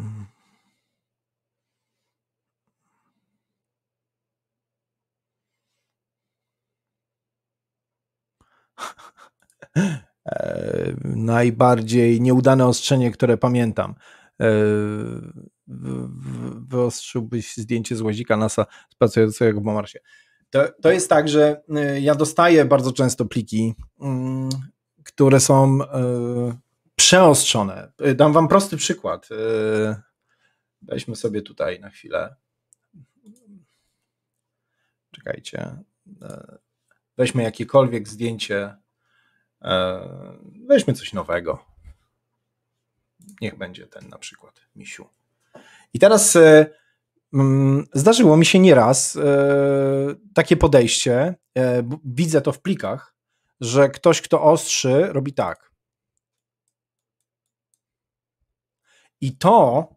E, najbardziej nieudane ostrzenie, które pamiętam. E, wyostrzyłbyś zdjęcie z łazika NASA spacerującego po Marsie. To, to jest tak, że e, ja dostaję bardzo często pliki, mm, które są przeostrzone. Dam wam prosty przykład. Weźmy sobie tutaj na chwilę. Czekajcie. Weźmy jakiekolwiek zdjęcie E, weźmy coś nowego. Niech będzie ten na przykład misiu. I teraz e, mm, zdarzyło mi się nieraz e, takie podejście, widzę to w plikach, że ktoś, kto ostrzy, robi tak. I to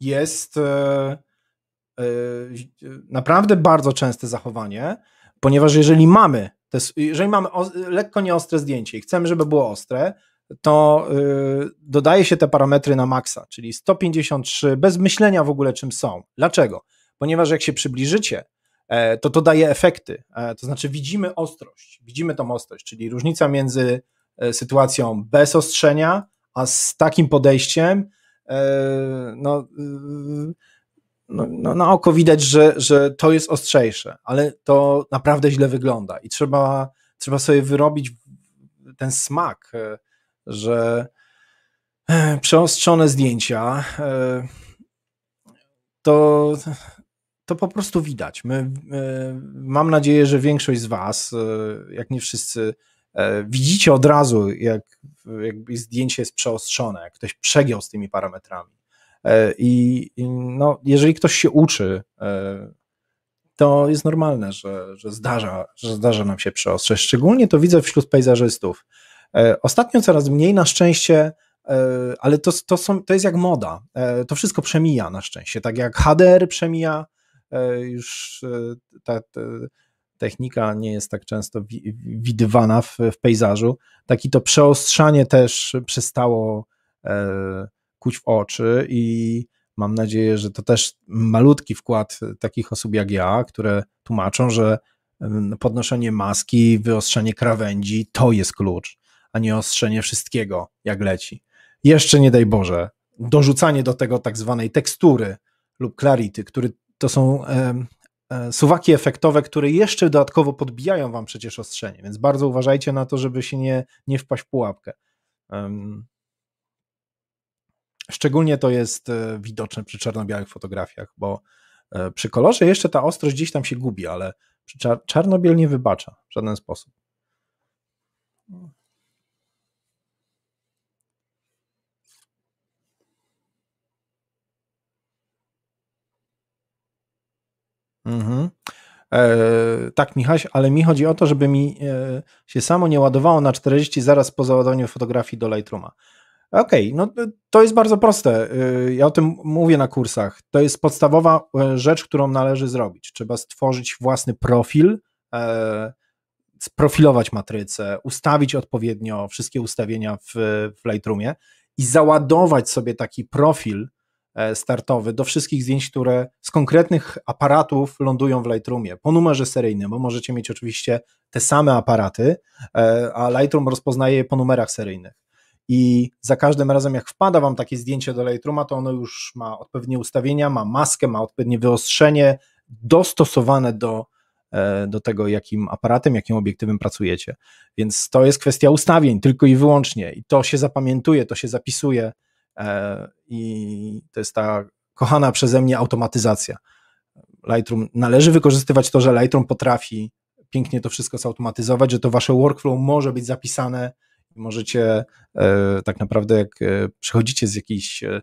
jest naprawdę bardzo częste zachowanie, ponieważ jeżeli mamy te, jeżeli mamy o, lekko nieostre zdjęcie i chcemy, żeby było ostre, to y, dodaje się te parametry na maksa, czyli 153, bez myślenia w ogóle czym są. Dlaczego? Ponieważ jak się przybliżycie, e, to to daje efekty. E, to znaczy widzimy ostrość, widzimy tą ostrość, czyli różnica między e, sytuacją bez ostrzenia, a z takim podejściem, e, no y, no, no, na oko widać, że, że to jest ostrzejsze, ale to naprawdę źle wygląda i trzeba, trzeba sobie wyrobić ten smak, e, że e, przeostrzone zdjęcia e, to, to po prostu widać. My, mam nadzieję, że większość z Was, jak nie wszyscy, widzicie od razu, jak, jakby zdjęcie jest przeostrzone, jak ktoś przegiął z tymi parametrami. E, I, no, jeżeli ktoś się uczy, e, to jest normalne, że, że, zdarza, że zdarza nam się przeostrzeć. Szczególnie to widzę wśród pejzażystów. E, ostatnio coraz mniej na szczęście, ale to, to, są, to jest jak moda. To wszystko przemija na szczęście. Tak jak HDR przemija, już ta, ta technika nie jest tak często widywana w, w pejzażu. Taki to przeostrzanie też przestało kuć w oczy i mam nadzieję, że to też malutki wkład takich osób jak ja, które tłumaczą, że podnoszenie maski, wyostrzenie krawędzi to jest klucz, a nie ostrzenie wszystkiego, jak leci. Jeszcze nie daj Boże, dorzucanie do tego tak zwanej tekstury lub clarity, który to są e, e, suwaki efektowe, które jeszcze dodatkowo podbijają wam przecież ostrzenie, więc bardzo uważajcie na to, żeby się nie, nie wpaść w pułapkę. Szczególnie to jest e, widoczne przy czarno-białych fotografiach, bo e, przy kolorze jeszcze ta ostrość gdzieś tam się gubi, ale przy czar- czarno-biel nie wybacza w żaden sposób. Mhm. E, tak, Michaś, ale mi chodzi o to, żeby mi e, się samo nie ładowało na 40 zaraz po załadowaniu fotografii do Lightrooma. Okej, okay, no to jest bardzo proste. Y, ja o tym mówię na kursach. To jest podstawowa y, rzecz, którą należy zrobić. Trzeba stworzyć własny profil, e, sprofilować matrycę, ustawić odpowiednio wszystkie ustawienia w, w Lightroomie i załadować sobie taki profil e, startowy do wszystkich zdjęć, które z konkretnych aparatów lądują w Lightroomie po numerze seryjnym, bo możecie mieć oczywiście te same aparaty, e, a Lightroom rozpoznaje je po numerach seryjnych i za każdym razem jak wpada wam takie zdjęcie do Lightrooma, to ono już ma odpowiednie ustawienia, ma maskę, ma odpowiednie wyostrzenie dostosowane do, e, do tego, jakim aparatem, jakim obiektywem pracujecie. Więc to jest kwestia ustawień tylko i wyłącznie i to się zapamiętuje, to się zapisuje e, i to jest ta kochana przeze mnie automatyzacja. Lightroom, należy wykorzystywać to, że Lightroom potrafi pięknie to wszystko zautomatyzować, że to wasze workflow może być zapisane Możecie e, tak naprawdę, jak e, przychodzicie z jakiejś, e,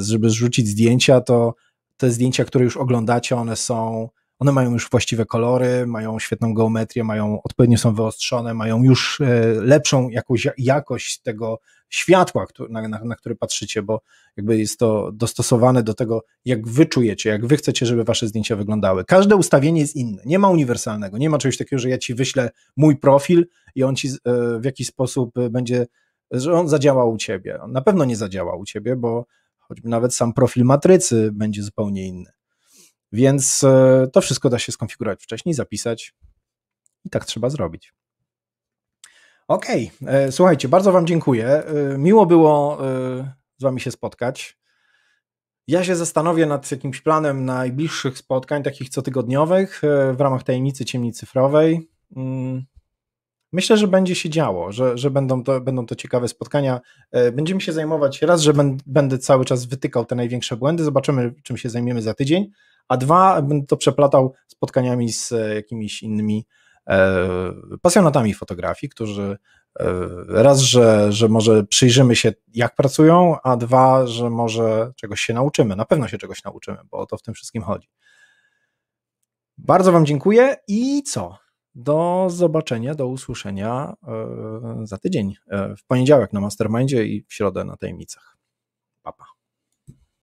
żeby zrzucić zdjęcia, to te zdjęcia, które już oglądacie, one są, one mają już właściwe kolory, mają świetną geometrię, mają odpowiednio są wyostrzone, mają już lepszą jakąś jakość tego światła, na, na, na które patrzycie, bo jakby jest to dostosowane do tego, jak wy czujecie, jak wy chcecie, żeby wasze zdjęcia wyglądały. Każde ustawienie jest inne, nie ma uniwersalnego, nie ma czegoś takiego, że ja ci wyślę mój profil i on ci e, w jakiś sposób e, będzie, że on zadziałał u ciebie. On na pewno nie zadziała u ciebie, bo choćby nawet sam profil matrycy będzie zupełnie inny. Więc e, to wszystko da się skonfigurować wcześniej, zapisać i tak trzeba zrobić. Okej, okay. E, słuchajcie, bardzo Wam dziękuję. E, miło było e, z Wami się spotkać. Ja się zastanowię nad jakimś planem najbliższych spotkań, takich cotygodniowych, w ramach tajemnicy ciemni cyfrowej. Mm, myślę, że będzie się działo, że, że będą, to, będą to ciekawe spotkania. Będziemy się zajmować raz, że będę cały czas wytykał te największe błędy, zobaczymy, czym się zajmiemy za tydzień, a dwa, będę to przeplatał spotkaniami z jakimiś innymi E, pasjonatami fotografii, którzy e, raz, że, że może przyjrzymy się, jak pracują, a dwa, że może czegoś się nauczymy. Na pewno się czegoś nauczymy, bo o to w tym wszystkim chodzi. Bardzo Wam dziękuję i co? Do zobaczenia, do usłyszenia e, za tydzień, w poniedziałek na Mastermindzie i w środę na tajemnicach.